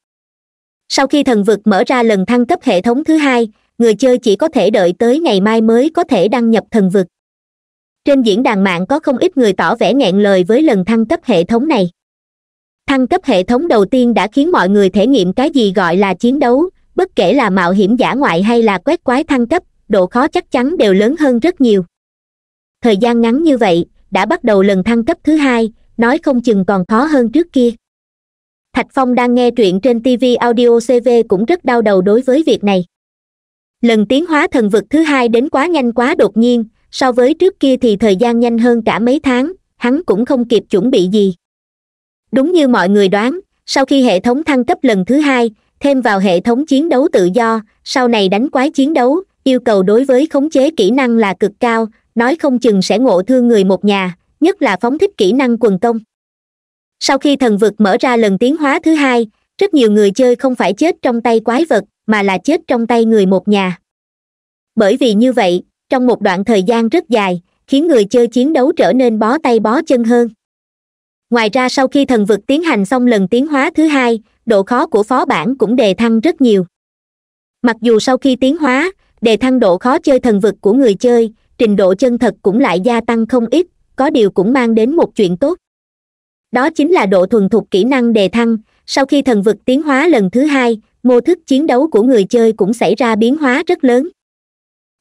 sau khi thần vực mở ra lần thăng cấp hệ thống thứ hai người chơi chỉ có thể đợi tới ngày mai mới có thể đăng nhập thần vực trên diễn đàn mạng có không ít người tỏ vẻ nghẹn lời với lần thăng cấp hệ thống này thăng cấp hệ thống đầu tiên đã khiến mọi người thể nghiệm cái gì gọi là chiến đấu bất kể là mạo hiểm giả ngoại hay là quét quái thăng cấp độ khó chắc chắn đều lớn hơn rất nhiều thời gian ngắn như vậy đã bắt đầu lần thăng cấp thứ hai nói không chừng còn khó hơn trước kia thạch phong đang nghe truyện trên tv audio cv cũng rất đau đầu đối với việc này lần tiến hóa thần vực thứ hai đến quá nhanh quá đột nhiên so với trước kia thì thời gian nhanh hơn cả mấy tháng hắn cũng không kịp chuẩn bị gì đúng như mọi người đoán sau khi hệ thống thăng cấp lần thứ hai thêm vào hệ thống chiến đấu tự do sau này đánh quái chiến đấu yêu cầu đối với khống chế kỹ năng là cực cao nói không chừng sẽ ngộ thương người một nhà nhất là phóng thích kỹ năng quần công sau khi thần vực mở ra lần tiến hóa thứ hai rất nhiều người chơi không phải chết trong tay quái vật mà là chết trong tay người một nhà bởi vì như vậy trong một đoạn thời gian rất dài khiến người chơi chiến đấu trở nên bó tay bó chân hơn ngoài ra sau khi thần vực tiến hành xong lần tiến hóa thứ hai độ khó của phó bản cũng đề thăng rất nhiều mặc dù sau khi tiến hóa đề thăng độ khó chơi thần vực của người chơi trình độ chân thật cũng lại gia tăng không ít có điều cũng mang đến một chuyện tốt đó chính là độ thuần thục kỹ năng đề thăng sau khi thần vực tiến hóa lần thứ hai mô thức chiến đấu của người chơi cũng xảy ra biến hóa rất lớn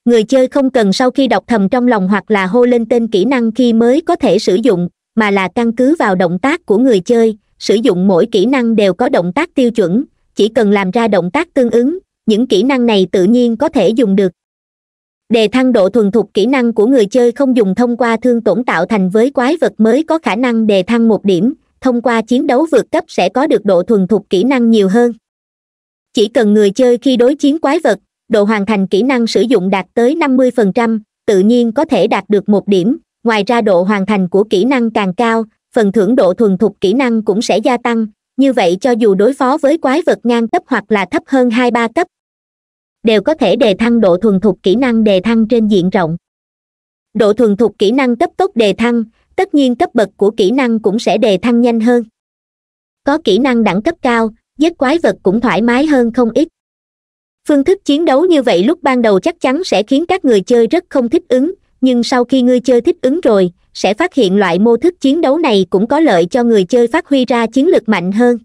người chơi không cần sau khi đọc thầm trong lòng hoặc là hô lên tên kỹ năng khi mới có thể sử dụng mà là căn cứ vào động tác của người chơi sử dụng mỗi kỹ năng đều có động tác tiêu chuẩn chỉ cần làm ra động tác tương ứng những kỹ năng này tự nhiên có thể dùng được đề thăng độ thuần thục kỹ năng của người chơi không dùng thông qua thương tổn tạo thành với quái vật mới có khả năng đề thăng một điểm thông qua chiến đấu vượt cấp sẽ có được độ thuần thục kỹ năng nhiều hơn chỉ cần người chơi khi đối chiến quái vật độ hoàn thành kỹ năng sử dụng đạt tới 50%, tự nhiên có thể đạt được một điểm ngoài ra độ hoàn thành của kỹ năng càng cao phần thưởng độ thuần thục kỹ năng cũng sẽ gia tăng như vậy cho dù đối phó với quái vật ngang cấp hoặc là thấp hơn hai ba cấp đều có thể đề thăng độ thuần thục kỹ năng đề thăng trên diện rộng độ thuần thục kỹ năng cấp tốc đề thăng tất nhiên cấp bậc của kỹ năng cũng sẽ đề thăng nhanh hơn có kỹ năng đẳng cấp cao giết quái vật cũng thoải mái hơn không ít phương thức chiến đấu như vậy lúc ban đầu chắc chắn sẽ khiến các người chơi rất không thích ứng nhưng sau khi ngươi chơi thích ứng rồi sẽ phát hiện loại mô thức chiến đấu này cũng có lợi cho người chơi phát huy ra chiến lược mạnh hơn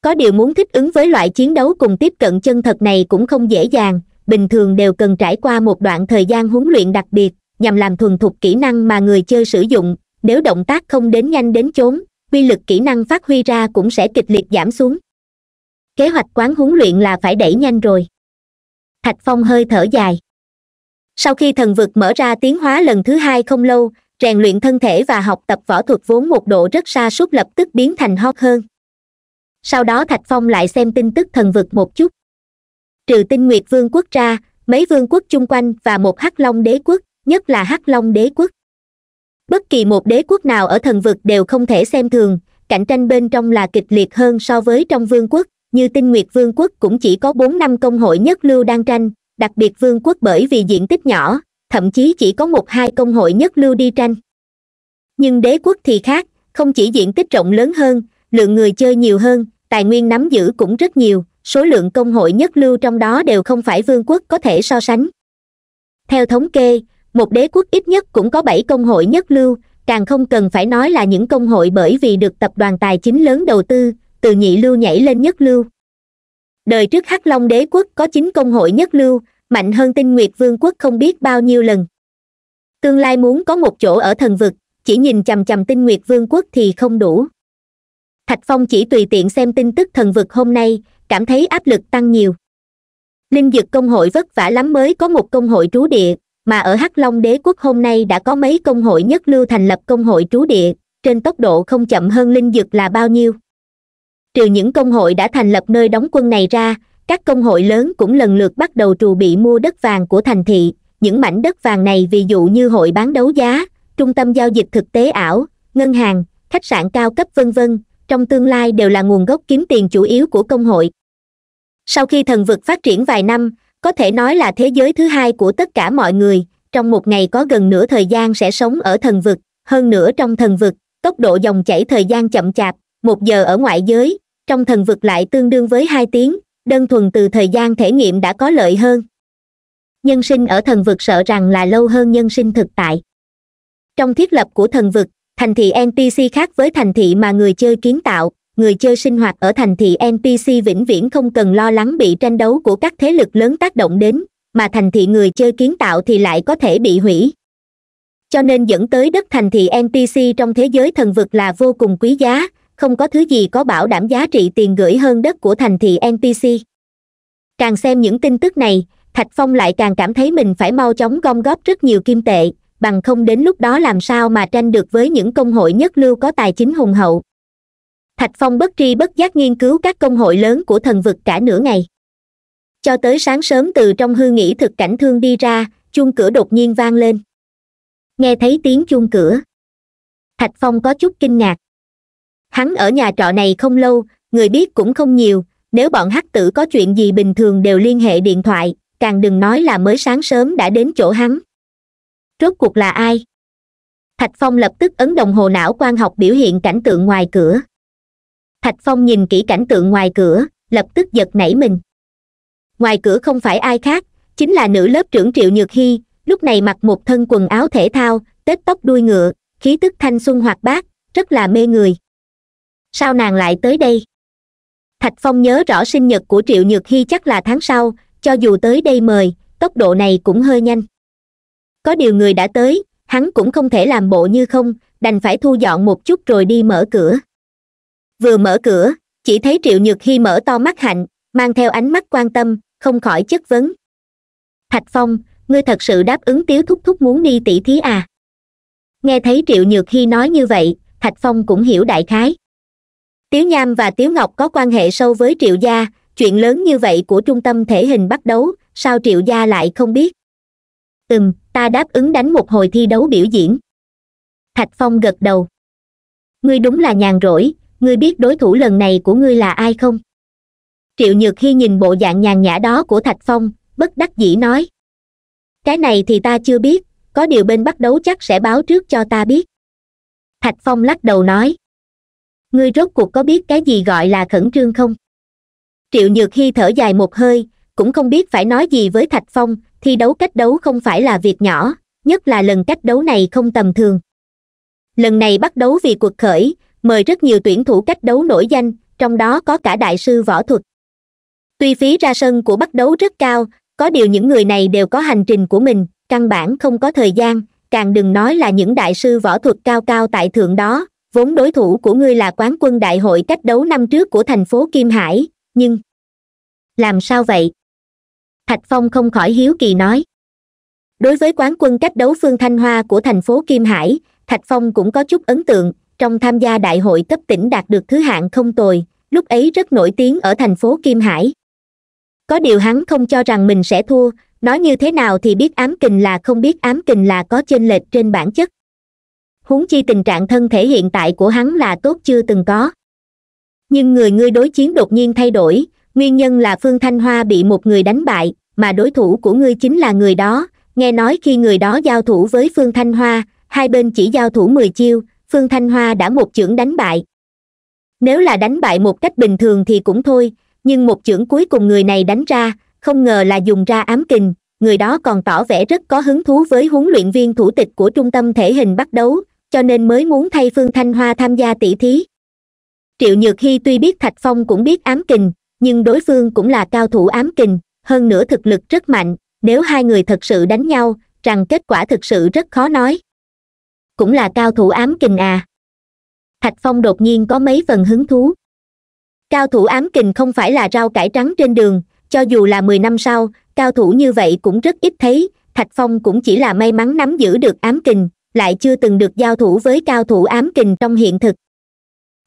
có điều muốn thích ứng với loại chiến đấu cùng tiếp cận chân thật này cũng không dễ dàng bình thường đều cần trải qua một đoạn thời gian huấn luyện đặc biệt nhằm làm thuần thục kỹ năng mà người chơi sử dụng nếu động tác không đến nhanh đến chốn quy lực kỹ năng phát huy ra cũng sẽ kịch liệt giảm xuống kế hoạch quán huấn luyện là phải đẩy nhanh rồi thạch phong hơi thở dài sau khi thần vực mở ra tiến hóa lần thứ hai không lâu rèn luyện thân thể và học tập võ thuật vốn một độ rất xa suốt lập tức biến thành hot hơn sau đó thạch phong lại xem tin tức thần vực một chút trừ tinh nguyệt vương quốc ra mấy vương quốc chung quanh và một hắc long đế quốc nhất là hắc long đế quốc bất kỳ một đế quốc nào ở thần vực đều không thể xem thường cạnh tranh bên trong là kịch liệt hơn so với trong vương quốc như tinh nguyệt vương quốc cũng chỉ có bốn năm công hội nhất lưu đang tranh đặc biệt vương quốc bởi vì diện tích nhỏ thậm chí chỉ có một hai công hội nhất lưu đi tranh nhưng đế quốc thì khác không chỉ diện tích rộng lớn hơn lượng người chơi nhiều hơn tài nguyên nắm giữ cũng rất nhiều số lượng công hội nhất lưu trong đó đều không phải vương quốc có thể so sánh theo thống kê một đế quốc ít nhất cũng có bảy công hội nhất lưu càng không cần phải nói là những công hội bởi vì được tập đoàn tài chính lớn đầu tư từ nhị lưu nhảy lên nhất lưu đời trước hắc long đế quốc có chín công hội nhất lưu mạnh hơn tinh nguyệt vương quốc không biết bao nhiêu lần tương lai muốn có một chỗ ở thần vực chỉ nhìn chằm chằm tinh nguyệt vương quốc thì không đủ thạch phong chỉ tùy tiện xem tin tức thần vực hôm nay cảm thấy áp lực tăng nhiều linh Vực công hội vất vả lắm mới có một công hội trú địa mà ở hắc long đế quốc hôm nay đã có mấy công hội nhất lưu thành lập công hội trú địa trên tốc độ không chậm hơn linh dược là bao nhiêu trừ những công hội đã thành lập nơi đóng quân này ra các công hội lớn cũng lần lượt bắt đầu trù bị mua đất vàng của thành thị những mảnh đất vàng này ví dụ như hội bán đấu giá trung tâm giao dịch thực tế ảo ngân hàng khách sạn cao cấp vân vân trong tương lai đều là nguồn gốc kiếm tiền chủ yếu của công hội sau khi thần vực phát triển vài năm có thể nói là thế giới thứ hai của tất cả mọi người trong một ngày có gần nửa thời gian sẽ sống ở thần vực hơn nữa trong thần vực tốc độ dòng chảy thời gian chậm chạp một giờ ở ngoại giới trong thần vực lại tương đương với hai tiếng đơn thuần từ thời gian thể nghiệm đã có lợi hơn nhân sinh ở thần vực sợ rằng là lâu hơn nhân sinh thực tại trong thiết lập của thần vực thành thị npc khác với thành thị mà người chơi kiến tạo người chơi sinh hoạt ở thành thị npc vĩnh viễn không cần lo lắng bị tranh đấu của các thế lực lớn tác động đến mà thành thị người chơi kiến tạo thì lại có thể bị hủy cho nên dẫn tới đất thành thị npc trong thế giới thần vực là vô cùng quý giá không có thứ gì có bảo đảm giá trị tiền gửi hơn đất của thành thị npc càng xem những tin tức này thạch phong lại càng cảm thấy mình phải mau chóng gom góp rất nhiều kim tệ bằng không đến lúc đó làm sao mà tranh được với những công hội nhất lưu có tài chính hùng hậu thạch phong bất tri bất giác nghiên cứu các công hội lớn của thần vực cả nửa ngày cho tới sáng sớm từ trong hư nghĩ thực cảnh thương đi ra chuông cửa đột nhiên vang lên nghe thấy tiếng chuông cửa thạch phong có chút kinh ngạc hắn ở nhà trọ này không lâu người biết cũng không nhiều nếu bọn hắc tử có chuyện gì bình thường đều liên hệ điện thoại càng đừng nói là mới sáng sớm đã đến chỗ hắn rốt cuộc là ai thạch phong lập tức ấn đồng hồ não quan học biểu hiện cảnh tượng ngoài cửa thạch phong nhìn kỹ cảnh tượng ngoài cửa lập tức giật nảy mình ngoài cửa không phải ai khác chính là nữ lớp trưởng triệu nhược hy lúc này mặc một thân quần áo thể thao tết tóc đuôi ngựa khí tức thanh xuân hoạt bát rất là mê người sao nàng lại tới đây thạch phong nhớ rõ sinh nhật của triệu nhược hy chắc là tháng sau cho dù tới đây mời tốc độ này cũng hơi nhanh có điều người đã tới hắn cũng không thể làm bộ như không đành phải thu dọn một chút rồi đi mở cửa vừa mở cửa chỉ thấy triệu nhược hy mở to mắt hạnh mang theo ánh mắt quan tâm không khỏi chất vấn thạch phong ngươi thật sự đáp ứng tiếu thúc thúc muốn đi tỷ thí à nghe thấy triệu nhược hy nói như vậy thạch phong cũng hiểu đại khái tiếu nham và tiếu ngọc có quan hệ sâu với triệu gia chuyện lớn như vậy của trung tâm thể hình bắt đấu sao triệu gia lại không biết ừm ta đáp ứng đánh một hồi thi đấu biểu diễn thạch phong gật đầu ngươi đúng là nhàn rỗi ngươi biết đối thủ lần này của ngươi là ai không triệu nhược hy nhìn bộ dạng nhàn nhã đó của thạch phong bất đắc dĩ nói cái này thì ta chưa biết có điều bên bắt đấu chắc sẽ báo trước cho ta biết thạch phong lắc đầu nói ngươi rốt cuộc có biết cái gì gọi là khẩn trương không triệu nhược hy thở dài một hơi cũng không biết phải nói gì với thạch phong thi đấu cách đấu không phải là việc nhỏ nhất là lần cách đấu này không tầm thường lần này bắt đấu vì cuộc khởi mời rất nhiều tuyển thủ cách đấu nổi danh trong đó có cả đại sư võ thuật tuy phí ra sân của bắt đấu rất cao có điều những người này đều có hành trình của mình căn bản không có thời gian càng đừng nói là những đại sư võ thuật cao cao tại thượng đó vốn đối thủ của ngươi là quán quân đại hội cách đấu năm trước của thành phố kim hải nhưng làm sao vậy thạch phong không khỏi hiếu kỳ nói đối với quán quân cách đấu phương thanh hoa của thành phố kim hải thạch phong cũng có chút ấn tượng trong tham gia đại hội cấp tỉnh đạt được thứ hạng không tồi lúc ấy rất nổi tiếng ở thành phố kim hải có điều hắn không cho rằng mình sẽ thua nói như thế nào thì biết ám kình là không biết ám kình là có chênh lệch trên bản chất huống chi tình trạng thân thể hiện tại của hắn là tốt chưa từng có nhưng người ngươi đối chiến đột nhiên thay đổi nguyên nhân là phương thanh hoa bị một người đánh bại mà đối thủ của ngươi chính là người đó nghe nói khi người đó giao thủ với phương thanh hoa hai bên chỉ giao thủ mười chiêu phương thanh hoa đã một chưởng đánh bại nếu là đánh bại một cách bình thường thì cũng thôi nhưng một chưởng cuối cùng người này đánh ra không ngờ là dùng ra ám kình người đó còn tỏ vẻ rất có hứng thú với huấn luyện viên thủ tịch của trung tâm thể hình bắt đấu cho nên mới muốn thay phương thanh hoa tham gia tỷ thí triệu nhược hy tuy biết thạch phong cũng biết ám kình nhưng đối phương cũng là cao thủ ám kình hơn nữa thực lực rất mạnh nếu hai người thật sự đánh nhau rằng kết quả thực sự rất khó nói cũng là cao thủ ám kình à thạch phong đột nhiên có mấy phần hứng thú cao thủ ám kình không phải là rau cải trắng trên đường cho dù là mười năm sau cao thủ như vậy cũng rất ít thấy thạch phong cũng chỉ là may mắn nắm giữ được ám kình lại chưa từng được giao thủ với cao thủ ám kình trong hiện thực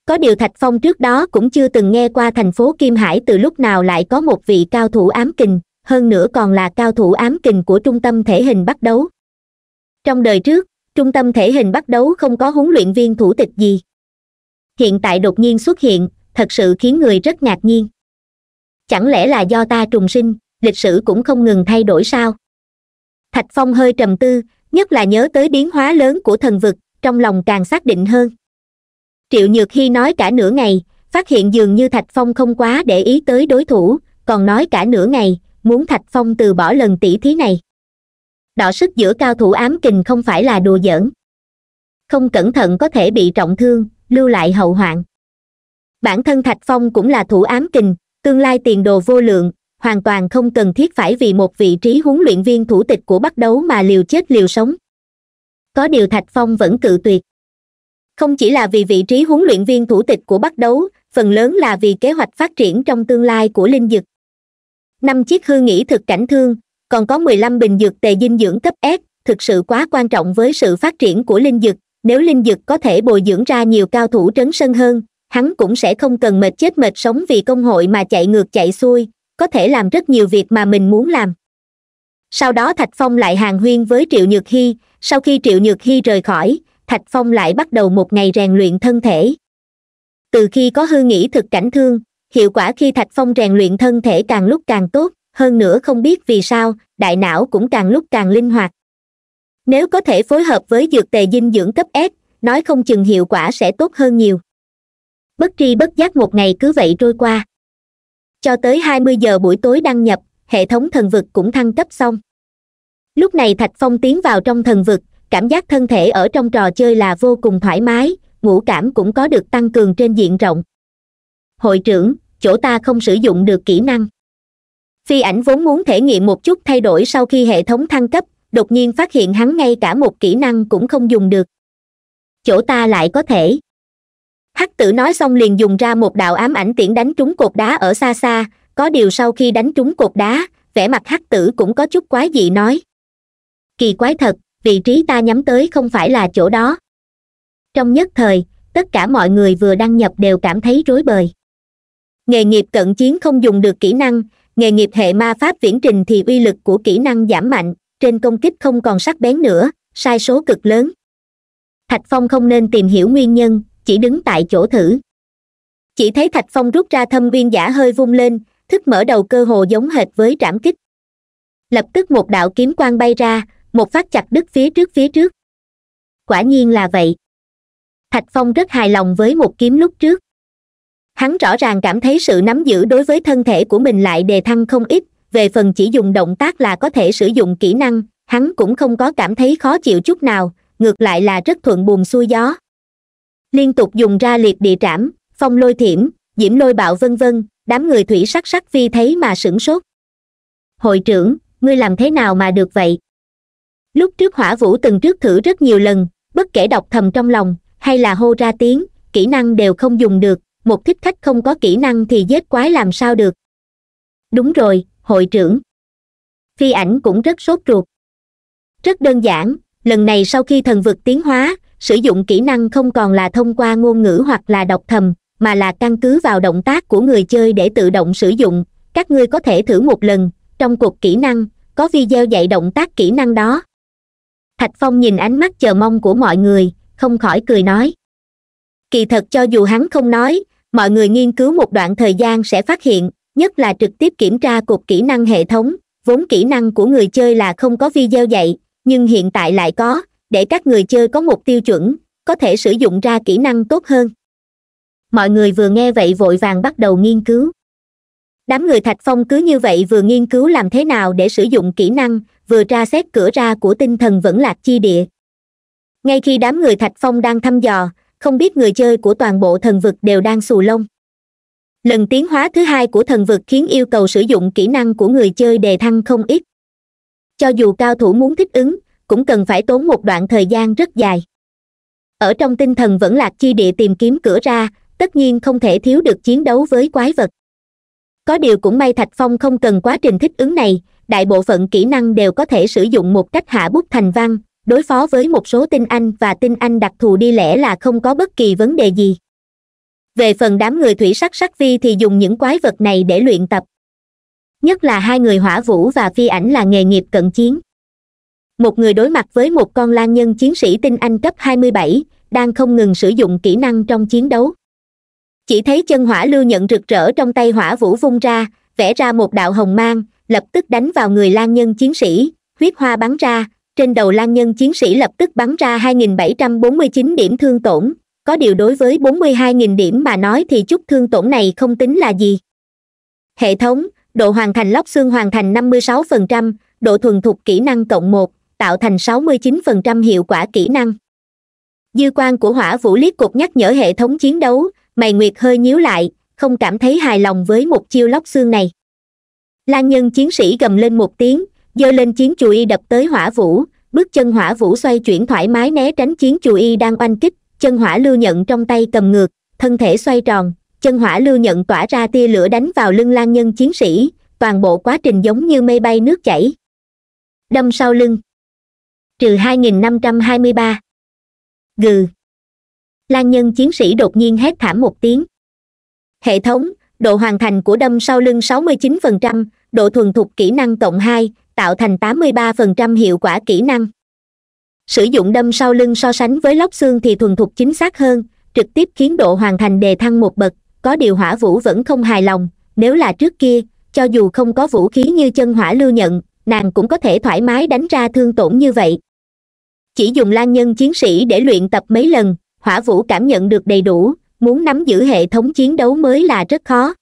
có điều thạch phong trước đó cũng chưa từng nghe qua thành phố kim hải từ lúc nào lại có một vị cao thủ ám kình hơn nữa còn là cao thủ ám kình của trung tâm thể hình bắt đấu trong đời trước trung tâm thể hình bắt đấu không có huấn luyện viên thủ tịch gì hiện tại đột nhiên xuất hiện thật sự khiến người rất ngạc nhiên chẳng lẽ là do ta trùng sinh lịch sử cũng không ngừng thay đổi sao thạch phong hơi trầm tư nhất là nhớ tới biến hóa lớn của thần vực trong lòng càng xác định hơn triệu nhược hy nói cả nửa ngày phát hiện dường như thạch phong không quá để ý tới đối thủ còn nói cả nửa ngày muốn thạch phong từ bỏ lần tỷ thí này đọ sức giữa cao thủ ám kình không phải là đùa giỡn không cẩn thận có thể bị trọng thương lưu lại hậu hoạn bản thân thạch phong cũng là thủ ám kình tương lai tiền đồ vô lượng hoàn toàn không cần thiết phải vì một vị trí huấn luyện viên thủ tịch của bắt đấu mà liều chết liều sống có điều thạch phong vẫn cự tuyệt không chỉ là vì vị trí huấn luyện viên thủ tịch của bắt đấu phần lớn là vì kế hoạch phát triển trong tương lai của linh dực năm chiếc hư nghĩ thực cảnh thương còn có mười lăm bình dược tề dinh dưỡng cấp s thực sự quá quan trọng với sự phát triển của linh dược nếu linh dược có thể bồi dưỡng ra nhiều cao thủ trấn sân hơn hắn cũng sẽ không cần mệt chết mệt sống vì công hội mà chạy ngược chạy xuôi có thể làm rất nhiều việc mà mình muốn làm sau đó thạch phong lại hàng huyên với triệu nhược hy sau khi triệu nhược hy rời khỏi thạch phong lại bắt đầu một ngày rèn luyện thân thể từ khi có hư nghĩ thực cảnh thương hiệu quả khi thạch phong rèn luyện thân thể càng lúc càng tốt hơn nữa không biết vì sao đại não cũng càng lúc càng linh hoạt nếu có thể phối hợp với dược tề dinh dưỡng cấp s nói không chừng hiệu quả sẽ tốt hơn nhiều bất tri bất giác một ngày cứ vậy trôi qua cho tới 20 giờ buổi tối đăng nhập hệ thống thần vực cũng thăng cấp xong lúc này thạch phong tiến vào trong thần vực cảm giác thân thể ở trong trò chơi là vô cùng thoải mái ngũ cảm cũng có được tăng cường trên diện rộng hội trưởng chỗ ta không sử dụng được kỹ năng phi ảnh vốn muốn thể nghiệm một chút thay đổi sau khi hệ thống thăng cấp đột nhiên phát hiện hắn ngay cả một kỹ năng cũng không dùng được chỗ ta lại có thể hắc tử nói xong liền dùng ra một đạo ám ảnh tiễn đánh trúng cột đá ở xa xa có điều sau khi đánh trúng cột đá vẻ mặt hắc tử cũng có chút quái dị nói kỳ quái thật vị trí ta nhắm tới không phải là chỗ đó trong nhất thời tất cả mọi người vừa đăng nhập đều cảm thấy rối bời nghề nghiệp cận chiến không dùng được kỹ năng nghề nghiệp hệ ma pháp viễn trình thì uy lực của kỹ năng giảm mạnh trên công kích không còn sắc bén nữa sai số cực lớn thạch phong không nên tìm hiểu nguyên nhân chỉ đứng tại chỗ thử chỉ thấy thạch phong rút ra thâm viên giả hơi vung lên thức mở đầu cơ hồ giống hệt với trảm kích lập tức một đạo kiếm quang bay ra một phát chặt đứt phía trước phía trước quả nhiên là vậy thạch phong rất hài lòng với một kiếm lúc trước hắn rõ ràng cảm thấy sự nắm giữ đối với thân thể của mình lại đề thăng không ít về phần chỉ dùng động tác là có thể sử dụng kỹ năng hắn cũng không có cảm thấy khó chịu chút nào ngược lại là rất thuận buồm xuôi gió liên tục dùng ra liệt địa trảm phong lôi thiểm diễm lôi bạo vân vân đám người thủy sắc sắc vi thấy mà sửng sốt hội trưởng ngươi làm thế nào mà được vậy lúc trước hỏa vũ từng trước thử rất nhiều lần bất kể đọc thầm trong lòng hay là hô ra tiếng kỹ năng đều không dùng được một thích khách không có kỹ năng thì giết quái làm sao được đúng rồi hội trưởng phi ảnh cũng rất sốt ruột rất đơn giản lần này sau khi thần vực tiến hóa sử dụng kỹ năng không còn là thông qua ngôn ngữ hoặc là đọc thầm mà là căn cứ vào động tác của người chơi để tự động sử dụng các ngươi có thể thử một lần trong cuộc kỹ năng có video dạy động tác kỹ năng đó thạch phong nhìn ánh mắt chờ mong của mọi người không khỏi cười nói kỳ thật cho dù hắn không nói mọi người nghiên cứu một đoạn thời gian sẽ phát hiện nhất là trực tiếp kiểm tra cục kỹ năng hệ thống vốn kỹ năng của người chơi là không có video dạy nhưng hiện tại lại có để các người chơi có một tiêu chuẩn có thể sử dụng ra kỹ năng tốt hơn mọi người vừa nghe vậy vội vàng bắt đầu nghiên cứu đám người thạch phong cứ như vậy vừa nghiên cứu làm thế nào để sử dụng kỹ năng vừa tra xét cửa ra của tinh thần vẫn lạc chi địa ngay khi đám người thạch phong đang thăm dò không biết người chơi của toàn bộ thần vực đều đang xù lông lần tiến hóa thứ hai của thần vực khiến yêu cầu sử dụng kỹ năng của người chơi đề thăng không ít cho dù cao thủ muốn thích ứng cũng cần phải tốn một đoạn thời gian rất dài ở trong tinh thần vẫn lạc chi địa tìm kiếm cửa ra tất nhiên không thể thiếu được chiến đấu với quái vật có điều cũng may thạch phong không cần quá trình thích ứng này đại bộ phận kỹ năng đều có thể sử dụng một cách hạ bút thành văn đối phó với một số tinh anh và tinh anh đặc thù đi lẽ là không có bất kỳ vấn đề gì về phần đám người thủy sắc sắc vi thì dùng những quái vật này để luyện tập nhất là hai người hỏa vũ và phi ảnh là nghề nghiệp cận chiến một người đối mặt với một con lan nhân chiến sĩ tinh anh cấp 27, đang không ngừng sử dụng kỹ năng trong chiến đấu chỉ thấy chân hỏa lưu nhận rực rỡ trong tay hỏa vũ vung ra vẽ ra một đạo hồng mang lập tức đánh vào người lan nhân chiến sĩ huyết hoa bắn ra trên đầu lan nhân chiến sĩ lập tức bắn ra 2.749 điểm thương tổn có điều đối với 42.000 điểm mà nói thì chút thương tổn này không tính là gì hệ thống độ hoàn thành lóc xương hoàn thành 56%, độ thuần thục kỹ năng cộng 1, tạo thành 69% hiệu quả kỹ năng dư quan của hỏa vũ liếc cục nhắc nhở hệ thống chiến đấu mày nguyệt hơi nhíu lại không cảm thấy hài lòng với một chiêu lóc xương này lan nhân chiến sĩ gầm lên một tiếng giơ lên chiến y đập tới hỏa vũ bước chân hỏa vũ xoay chuyển thoải mái né tránh chiến y đang oanh kích chân hỏa lưu nhận trong tay cầm ngược thân thể xoay tròn chân hỏa lưu nhận tỏa ra tia lửa đánh vào lưng lan nhân chiến sĩ toàn bộ quá trình giống như mây bay nước chảy đâm sau lưng trừ 2523. gừ lan nhân chiến sĩ đột nhiên hét thảm một tiếng hệ thống độ hoàn thành của đâm sau lưng 69%, độ thuần thục kỹ năng cộng 2, tạo thành 83% hiệu quả kỹ năng sử dụng đâm sau lưng so sánh với lóc xương thì thuần thục chính xác hơn trực tiếp khiến độ hoàn thành đề thăng một bậc có điều hỏa vũ vẫn không hài lòng nếu là trước kia cho dù không có vũ khí như chân hỏa lưu nhận nàng cũng có thể thoải mái đánh ra thương tổn như vậy chỉ dùng lan nhân chiến sĩ để luyện tập mấy lần hỏa vũ cảm nhận được đầy đủ muốn nắm giữ hệ thống chiến đấu mới là rất khó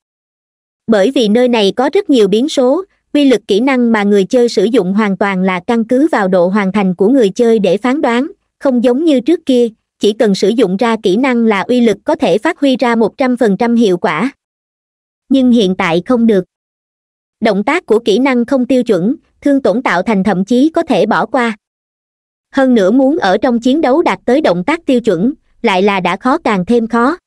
bởi vì nơi này có rất nhiều biến số quy lực kỹ năng mà người chơi sử dụng hoàn toàn là căn cứ vào độ hoàn thành của người chơi để phán đoán không giống như trước kia chỉ cần sử dụng ra kỹ năng là uy lực có thể phát huy ra một trăm phần trăm hiệu quả nhưng hiện tại không được động tác của kỹ năng không tiêu chuẩn thương tổn tạo thành thậm chí có thể bỏ qua hơn nữa muốn ở trong chiến đấu đạt tới động tác tiêu chuẩn lại là đã khó càng thêm khó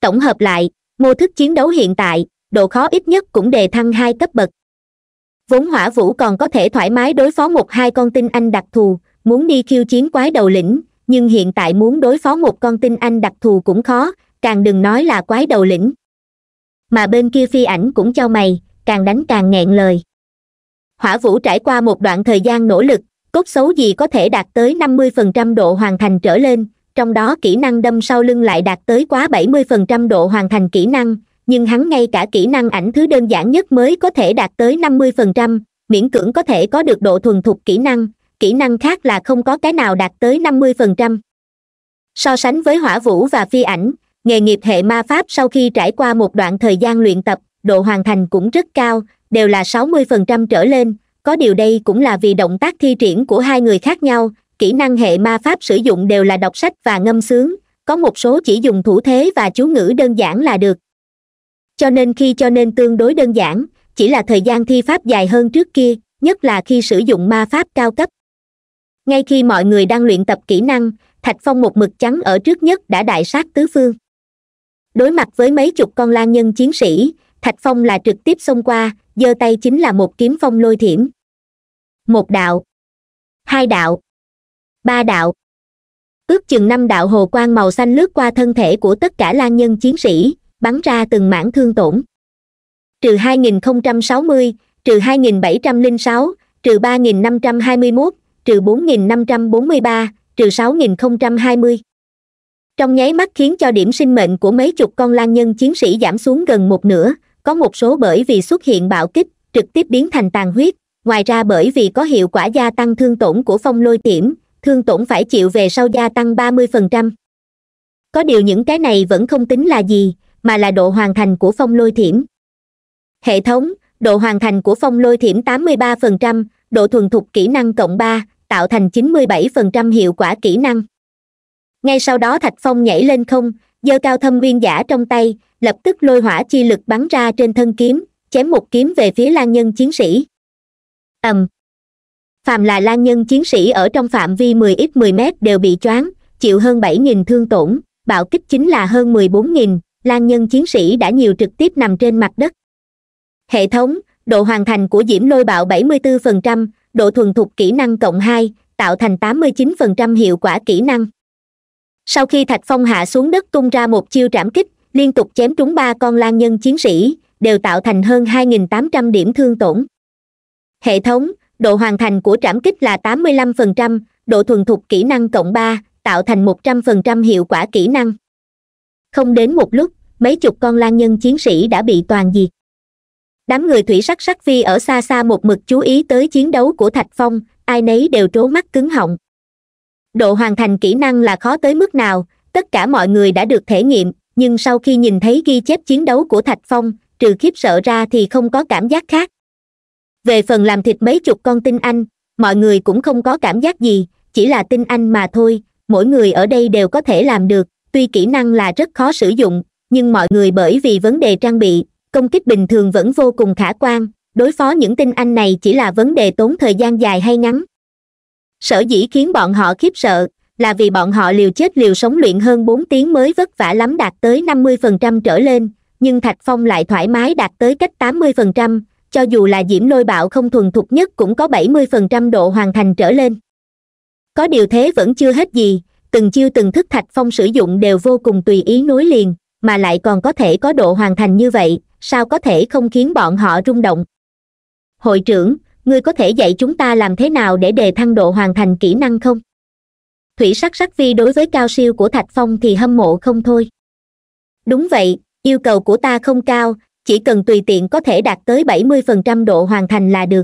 tổng hợp lại mô thức chiến đấu hiện tại độ khó ít nhất cũng đề thăng hai cấp bậc vốn hỏa vũ còn có thể thoải mái đối phó một hai con tinh anh đặc thù muốn đi khiêu chiến quái đầu lĩnh nhưng hiện tại muốn đối phó một con tinh anh đặc thù cũng khó càng đừng nói là quái đầu lĩnh mà bên kia phi ảnh cũng cho mày càng đánh càng nghẹn lời hỏa vũ trải qua một đoạn thời gian nỗ lực cốt xấu gì có thể đạt tới năm mươi phần trăm độ hoàn thành trở lên trong đó kỹ năng đâm sau lưng lại đạt tới quá bảy mươi phần trăm độ hoàn thành kỹ năng nhưng hắn ngay cả kỹ năng ảnh thứ đơn giản nhất mới có thể đạt tới năm mươi phần trăm miễn cưỡng có thể có được độ thuần thục kỹ năng kỹ năng khác là không có cái nào đạt tới năm mươi phần trăm so sánh với hỏa vũ và phi ảnh nghề nghiệp hệ ma pháp sau khi trải qua một đoạn thời gian luyện tập độ hoàn thành cũng rất cao đều là sáu mươi phần trăm trở lên có điều đây cũng là vì động tác thi triển của hai người khác nhau kỹ năng hệ ma pháp sử dụng đều là đọc sách và ngâm sướng có một số chỉ dùng thủ thế và chú ngữ đơn giản là được cho nên khi cho nên tương đối đơn giản chỉ là thời gian thi pháp dài hơn trước kia nhất là khi sử dụng ma pháp cao cấp ngay khi mọi người đang luyện tập kỹ năng thạch phong một mực trắng ở trước nhất đã đại sát tứ phương đối mặt với mấy chục con lan nhân chiến sĩ thạch phong là trực tiếp xông qua giơ tay chính là một kiếm phong lôi thiểm một đạo hai đạo ba đạo ước chừng năm đạo hồ quang màu xanh lướt qua thân thể của tất cả lan nhân chiến sĩ bắn ra từng mảng thương tổn trừ 2060, trừ 2706, trừ 3521, trừ 4543, trừ 6020. Trong nháy mắt khiến cho điểm sinh mệnh của mấy chục con lan nhân chiến sĩ giảm xuống gần một nửa, có một số bởi vì xuất hiện bạo kích, trực tiếp biến thành tàn huyết, ngoài ra bởi vì có hiệu quả gia tăng thương tổn của phong lôi tiểm, thương tổn phải chịu về sau gia tăng 30%. Có điều những cái này vẫn không tính là gì, mà là độ hoàn thành của phong lôi thiểm hệ thống độ hoàn thành của phong lôi thiểm 83%, độ thuần thục kỹ năng cộng 3, tạo thành 97% hiệu quả kỹ năng ngay sau đó thạch phong nhảy lên không giơ cao thâm nguyên giả trong tay lập tức lôi hỏa chi lực bắn ra trên thân kiếm chém một kiếm về phía lan nhân chiến sĩ ầm phàm là lan nhân chiến sĩ ở trong phạm vi 10 x 10 m đều bị choáng chịu hơn 7.000 thương tổn bạo kích chính là hơn 14.000, lan nhân chiến sĩ đã nhiều trực tiếp nằm trên mặt đất hệ thống độ hoàn thành của diễm lôi bạo 74%, độ thuần thục kỹ năng cộng 2, tạo thành 89% hiệu quả kỹ năng sau khi thạch phong hạ xuống đất tung ra một chiêu trảm kích liên tục chém trúng ba con lan nhân chiến sĩ đều tạo thành hơn 2.800 điểm thương tổn hệ thống độ hoàn thành của trảm kích là 85%, độ thuần thục kỹ năng cộng 3, tạo thành 100% hiệu quả kỹ năng không đến một lúc mấy chục con lan nhân chiến sĩ đã bị toàn diệt đám người thủy sắc sắc phi ở xa xa một mực chú ý tới chiến đấu của thạch phong ai nấy đều trố mắt cứng họng độ hoàn thành kỹ năng là khó tới mức nào tất cả mọi người đã được thể nghiệm nhưng sau khi nhìn thấy ghi chép chiến đấu của thạch phong trừ khiếp sợ ra thì không có cảm giác khác về phần làm thịt mấy chục con tinh anh mọi người cũng không có cảm giác gì chỉ là tinh anh mà thôi mỗi người ở đây đều có thể làm được tuy kỹ năng là rất khó sử dụng nhưng mọi người bởi vì vấn đề trang bị công kích bình thường vẫn vô cùng khả quan đối phó những tinh anh này chỉ là vấn đề tốn thời gian dài hay ngắn sở dĩ khiến bọn họ khiếp sợ là vì bọn họ liều chết liều sống luyện hơn bốn tiếng mới vất vả lắm đạt tới năm mươi phần trăm trở lên nhưng thạch phong lại thoải mái đạt tới cách tám mươi phần trăm cho dù là diễm lôi bạo không thuần thục nhất cũng có bảy mươi phần trăm độ hoàn thành trở lên có điều thế vẫn chưa hết gì từng chiêu từng thức thạch phong sử dụng đều vô cùng tùy ý nối liền mà lại còn có thể có độ hoàn thành như vậy sao có thể không khiến bọn họ rung động hội trưởng ngươi có thể dạy chúng ta làm thế nào để đề thăng độ hoàn thành kỹ năng không thủy sắc sắc vi đối với cao siêu của thạch phong thì hâm mộ không thôi đúng vậy yêu cầu của ta không cao chỉ cần tùy tiện có thể đạt tới bảy mươi phần trăm độ hoàn thành là được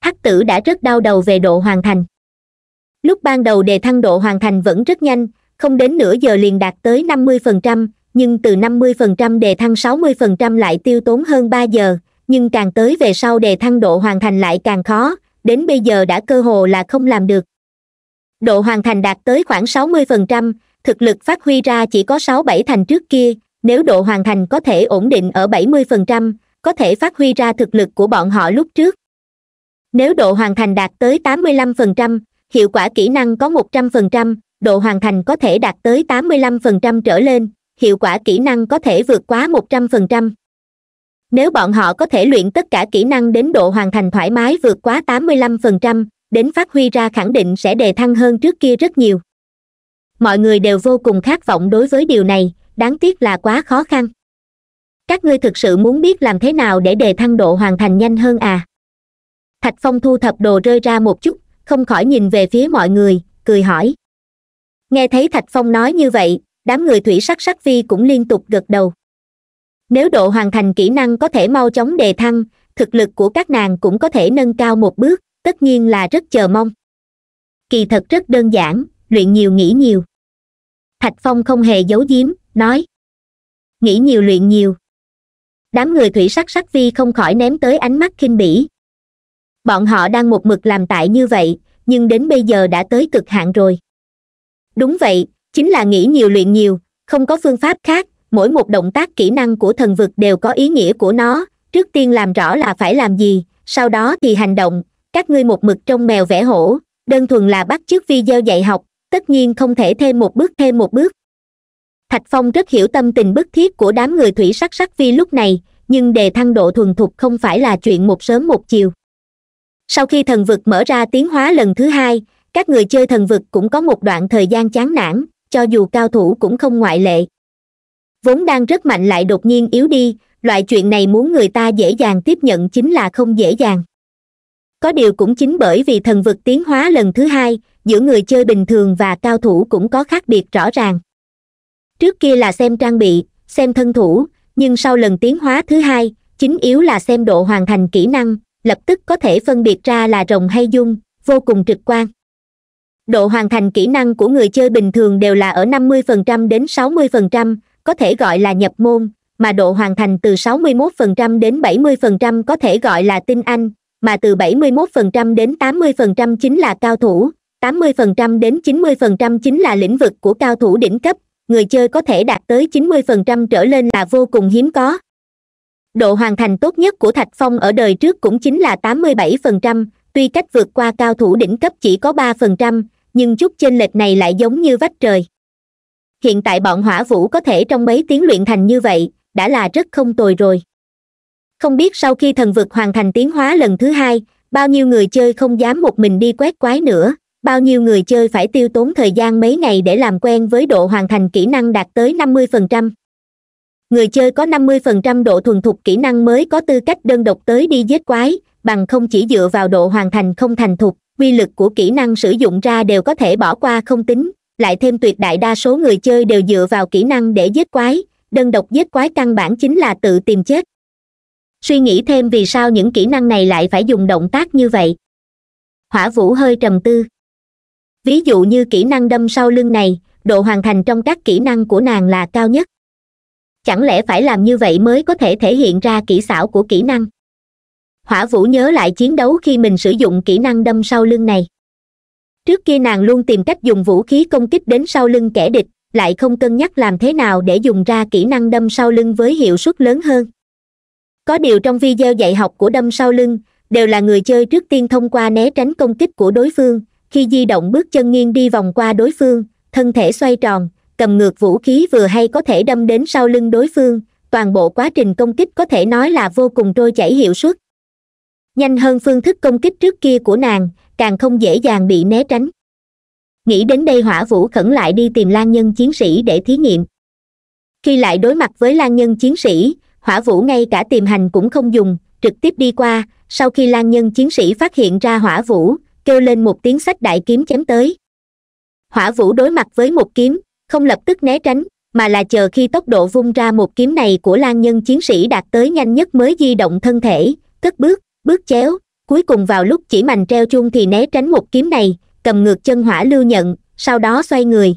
hắc tử đã rất đau đầu về độ hoàn thành lúc ban đầu đề thăng độ hoàn thành vẫn rất nhanh không đến nửa giờ liền đạt tới 50%, nhưng từ 50% đề thăng 60% lại tiêu tốn hơn 3 giờ, nhưng càng tới về sau đề thăng độ hoàn thành lại càng khó, đến bây giờ đã cơ hồ là không làm được. Độ hoàn thành đạt tới khoảng 60%, thực lực phát huy ra chỉ có 6-7 thành trước kia, nếu độ hoàn thành có thể ổn định ở 70%, có thể phát huy ra thực lực của bọn họ lúc trước. Nếu độ hoàn thành đạt tới 85%, hiệu quả kỹ năng có 100%, độ hoàn thành có thể đạt tới 85% trở lên hiệu quả kỹ năng có thể vượt quá 100%. nếu bọn họ có thể luyện tất cả kỹ năng đến độ hoàn thành thoải mái vượt quá 85%, đến phát huy ra khẳng định sẽ đề thăng hơn trước kia rất nhiều mọi người đều vô cùng khát vọng đối với điều này đáng tiếc là quá khó khăn các ngươi thực sự muốn biết làm thế nào để đề thăng độ hoàn thành nhanh hơn à thạch phong thu thập đồ rơi ra một chút không khỏi nhìn về phía mọi người cười hỏi nghe thấy thạch phong nói như vậy đám người thủy sắc sắc phi cũng liên tục gật đầu nếu độ hoàn thành kỹ năng có thể mau chóng đề thăng thực lực của các nàng cũng có thể nâng cao một bước tất nhiên là rất chờ mong kỳ thật rất đơn giản luyện nhiều nghĩ nhiều thạch phong không hề giấu giếm nói nghĩ nhiều luyện nhiều đám người thủy sắc sắc vi không khỏi ném tới ánh mắt khinh bỉ bọn họ đang một mực làm tại như vậy nhưng đến bây giờ đã tới cực hạn rồi đúng vậy chính là nghĩ nhiều luyện nhiều không có phương pháp khác mỗi một động tác kỹ năng của thần vực đều có ý nghĩa của nó trước tiên làm rõ là phải làm gì sau đó thì hành động các ngươi một mực trong mèo vẽ hổ đơn thuần là bắt chước video dạy học tất nhiên không thể thêm một bước thêm một bước thạch phong rất hiểu tâm tình bức thiết của đám người thủy sắc sắc vi lúc này nhưng đề thăng độ thuần thục không phải là chuyện một sớm một chiều sau khi thần vực mở ra tiến hóa lần thứ hai các người chơi thần vực cũng có một đoạn thời gian chán nản cho dù cao thủ cũng không ngoại lệ vốn đang rất mạnh lại đột nhiên yếu đi loại chuyện này muốn người ta dễ dàng tiếp nhận chính là không dễ dàng có điều cũng chính bởi vì thần vực tiến hóa lần thứ hai giữa người chơi bình thường và cao thủ cũng có khác biệt rõ ràng trước kia là xem trang bị xem thân thủ nhưng sau lần tiến hóa thứ hai chính yếu là xem độ hoàn thành kỹ năng lập tức có thể phân biệt ra là rồng hay dung vô cùng trực quan độ hoàn thành kỹ năng của người chơi bình thường đều là ở 50% đến 60%, có thể gọi là nhập môn mà độ hoàn thành từ 61% đến 70% có thể gọi là tinh anh mà từ 71% đến 80% chính là cao thủ 80% đến 90% chính là lĩnh vực của cao thủ đỉnh cấp người chơi có thể đạt tới 90% trở lên là vô cùng hiếm có độ hoàn thành tốt nhất của thạch phong ở đời trước cũng chính là 87%, tuy cách vượt qua cao thủ đỉnh cấp chỉ có 3%, nhưng chút chênh lệch này lại giống như vách trời hiện tại bọn hỏa vũ có thể trong mấy tiếng luyện thành như vậy đã là rất không tồi rồi không biết sau khi thần vực hoàn thành tiến hóa lần thứ hai bao nhiêu người chơi không dám một mình đi quét quái nữa bao nhiêu người chơi phải tiêu tốn thời gian mấy ngày để làm quen với độ hoàn thành kỹ năng đạt tới năm mươi phần trăm người chơi có 50% độ thuần thục kỹ năng mới có tư cách đơn độc tới đi giết quái bằng không chỉ dựa vào độ hoàn thành không thành thục quy lực của kỹ năng sử dụng ra đều có thể bỏ qua không tính lại thêm tuyệt đại đa số người chơi đều dựa vào kỹ năng để giết quái đơn độc giết quái căn bản chính là tự tìm chết suy nghĩ thêm vì sao những kỹ năng này lại phải dùng động tác như vậy hỏa vũ hơi trầm tư ví dụ như kỹ năng đâm sau lưng này độ hoàn thành trong các kỹ năng của nàng là cao nhất chẳng lẽ phải làm như vậy mới có thể thể hiện ra kỹ xảo của kỹ năng hỏa vũ nhớ lại chiến đấu khi mình sử dụng kỹ năng đâm sau lưng này trước kia nàng luôn tìm cách dùng vũ khí công kích đến sau lưng kẻ địch lại không cân nhắc làm thế nào để dùng ra kỹ năng đâm sau lưng với hiệu suất lớn hơn có điều trong video dạy học của đâm sau lưng đều là người chơi trước tiên thông qua né tránh công kích của đối phương khi di động bước chân nghiêng đi vòng qua đối phương thân thể xoay tròn cầm ngược vũ khí vừa hay có thể đâm đến sau lưng đối phương toàn bộ quá trình công kích có thể nói là vô cùng trôi chảy hiệu suất nhanh hơn phương thức công kích trước kia của nàng càng không dễ dàng bị né tránh nghĩ đến đây hỏa vũ khẩn lại đi tìm lan nhân chiến sĩ để thí nghiệm khi lại đối mặt với lan nhân chiến sĩ hỏa vũ ngay cả tìm hành cũng không dùng trực tiếp đi qua sau khi lan nhân chiến sĩ phát hiện ra hỏa vũ kêu lên một tiếng sách đại kiếm chém tới hỏa vũ đối mặt với một kiếm không lập tức né tránh mà là chờ khi tốc độ vung ra một kiếm này của lang nhân chiến sĩ đạt tới nhanh nhất mới di động thân thể cất bước bước chéo cuối cùng vào lúc chỉ mành treo chung thì né tránh một kiếm này cầm ngược chân hỏa lưu nhận sau đó xoay người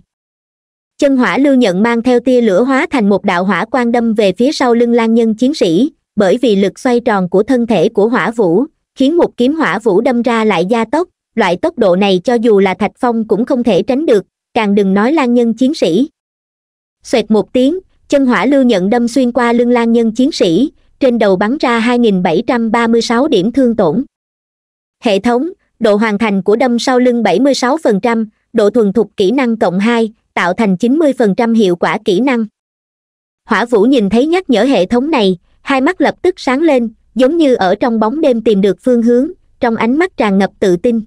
chân hỏa lưu nhận mang theo tia lửa hóa thành một đạo hỏa quan đâm về phía sau lưng lang nhân chiến sĩ bởi vì lực xoay tròn của thân thể của hỏa vũ khiến một kiếm hỏa vũ đâm ra lại gia tốc loại tốc độ này cho dù là thạch phong cũng không thể tránh được càng đừng nói lan nhân chiến sĩ xoẹt một tiếng chân hỏa lưu nhận đâm xuyên qua lưng lan nhân chiến sĩ trên đầu bắn ra 2.736 điểm thương tổn hệ thống độ hoàn thành của đâm sau lưng 76%, độ thuần thục kỹ năng cộng 2, tạo thành 90% hiệu quả kỹ năng hỏa vũ nhìn thấy nhắc nhở hệ thống này hai mắt lập tức sáng lên giống như ở trong bóng đêm tìm được phương hướng trong ánh mắt tràn ngập tự tin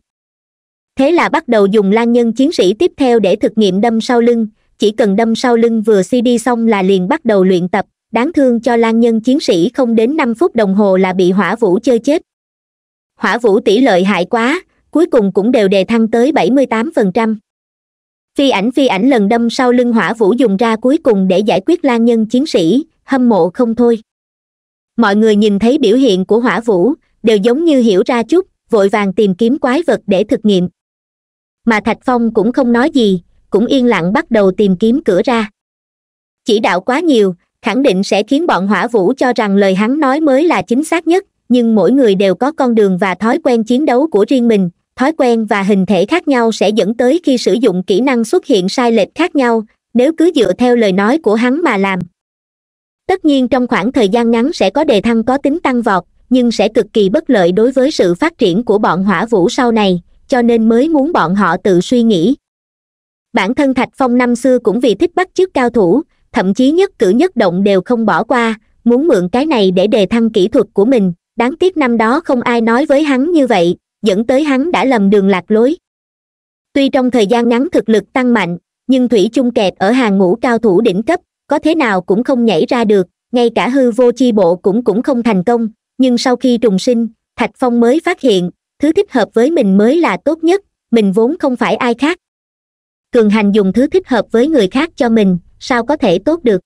thế là bắt đầu dùng lan nhân chiến sĩ tiếp theo để thực nghiệm đâm sau lưng chỉ cần đâm sau lưng vừa cd xong là liền bắt đầu luyện tập đáng thương cho lan nhân chiến sĩ không đến năm phút đồng hồ là bị hỏa vũ chơi chết hỏa vũ tỷ lợi hại quá cuối cùng cũng đều đề thăng tới bảy mươi tám phần trăm phi ảnh phi ảnh lần đâm sau lưng hỏa vũ dùng ra cuối cùng để giải quyết lan nhân chiến sĩ hâm mộ không thôi mọi người nhìn thấy biểu hiện của hỏa vũ đều giống như hiểu ra chút vội vàng tìm kiếm quái vật để thực nghiệm mà thạch phong cũng không nói gì cũng yên lặng bắt đầu tìm kiếm cửa ra chỉ đạo quá nhiều khẳng định sẽ khiến bọn hỏa vũ cho rằng lời hắn nói mới là chính xác nhất nhưng mỗi người đều có con đường và thói quen chiến đấu của riêng mình thói quen và hình thể khác nhau sẽ dẫn tới khi sử dụng kỹ năng xuất hiện sai lệch khác nhau nếu cứ dựa theo lời nói của hắn mà làm tất nhiên trong khoảng thời gian ngắn sẽ có đề thăng có tính tăng vọt nhưng sẽ cực kỳ bất lợi đối với sự phát triển của bọn hỏa vũ sau này cho nên mới muốn bọn họ tự suy nghĩ bản thân thạch phong năm xưa cũng vì thích bắt chước cao thủ thậm chí nhất cử nhất động đều không bỏ qua muốn mượn cái này để đề thăng kỹ thuật của mình đáng tiếc năm đó không ai nói với hắn như vậy dẫn tới hắn đã lầm đường lạc lối tuy trong thời gian ngắn thực lực tăng mạnh nhưng thủy chung kẹt ở hàng ngũ cao thủ đỉnh cấp có thế nào cũng không nhảy ra được ngay cả hư vô chi bộ cũng cũng không thành công nhưng sau khi trùng sinh thạch phong mới phát hiện thứ thích hợp với mình mới là tốt nhất mình vốn không phải ai khác cường hành dùng thứ thích hợp với người khác cho mình sao có thể tốt được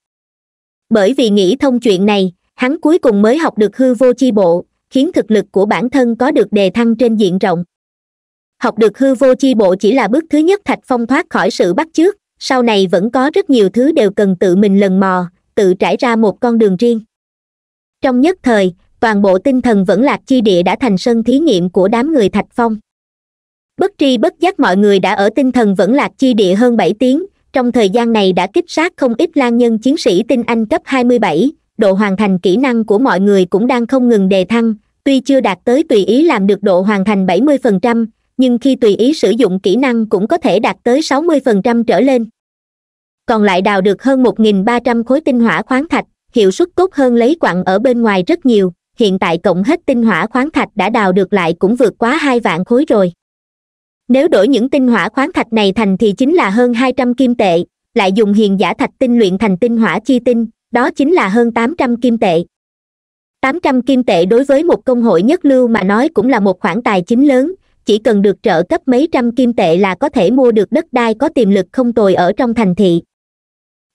bởi vì nghĩ thông chuyện này hắn cuối cùng mới học được hư vô chi bộ khiến thực lực của bản thân có được đề thăng trên diện rộng học được hư vô chi bộ chỉ là bước thứ nhất thạch phong thoát khỏi sự bắt chước sau này vẫn có rất nhiều thứ đều cần tự mình lần mò tự trải ra một con đường riêng trong nhất thời toàn bộ tinh thần vẫn lạc chi địa đã thành sân thí nghiệm của đám người thạch phong bất tri bất giác mọi người đã ở tinh thần vẫn lạc chi địa hơn bảy tiếng trong thời gian này đã kích sát không ít lan nhân chiến sĩ tinh anh cấp 27, độ hoàn thành kỹ năng của mọi người cũng đang không ngừng đề thăng tuy chưa đạt tới tùy ý làm được độ hoàn thành 70%, nhưng khi tùy ý sử dụng kỹ năng cũng có thể đạt tới 60% trở lên còn lại đào được hơn 1.300 khối tinh hỏa khoáng thạch hiệu suất tốt hơn lấy quặng ở bên ngoài rất nhiều hiện tại cộng hết tinh hỏa khoáng thạch đã đào được lại cũng vượt quá hai vạn khối rồi nếu đổi những tinh hỏa khoáng thạch này thành thì chính là hơn hai trăm kim tệ lại dùng hiền giả thạch tinh luyện thành tinh hỏa chi tinh đó chính là hơn tám trăm kim tệ tám trăm kim tệ đối với một công hội nhất lưu mà nói cũng là một khoản tài chính lớn chỉ cần được trợ cấp mấy trăm kim tệ là có thể mua được đất đai có tiềm lực không tồi ở trong thành thị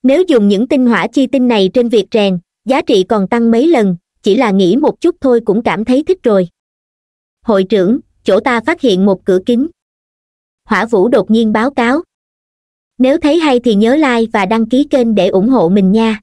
nếu dùng những tinh hỏa chi tinh này trên việc rèn giá trị còn tăng mấy lần chỉ là nghĩ một chút thôi cũng cảm thấy thích rồi hội trưởng chỗ ta phát hiện một cửa kính hỏa vũ đột nhiên báo cáo nếu thấy hay thì nhớ like và đăng ký kênh để ủng hộ mình nha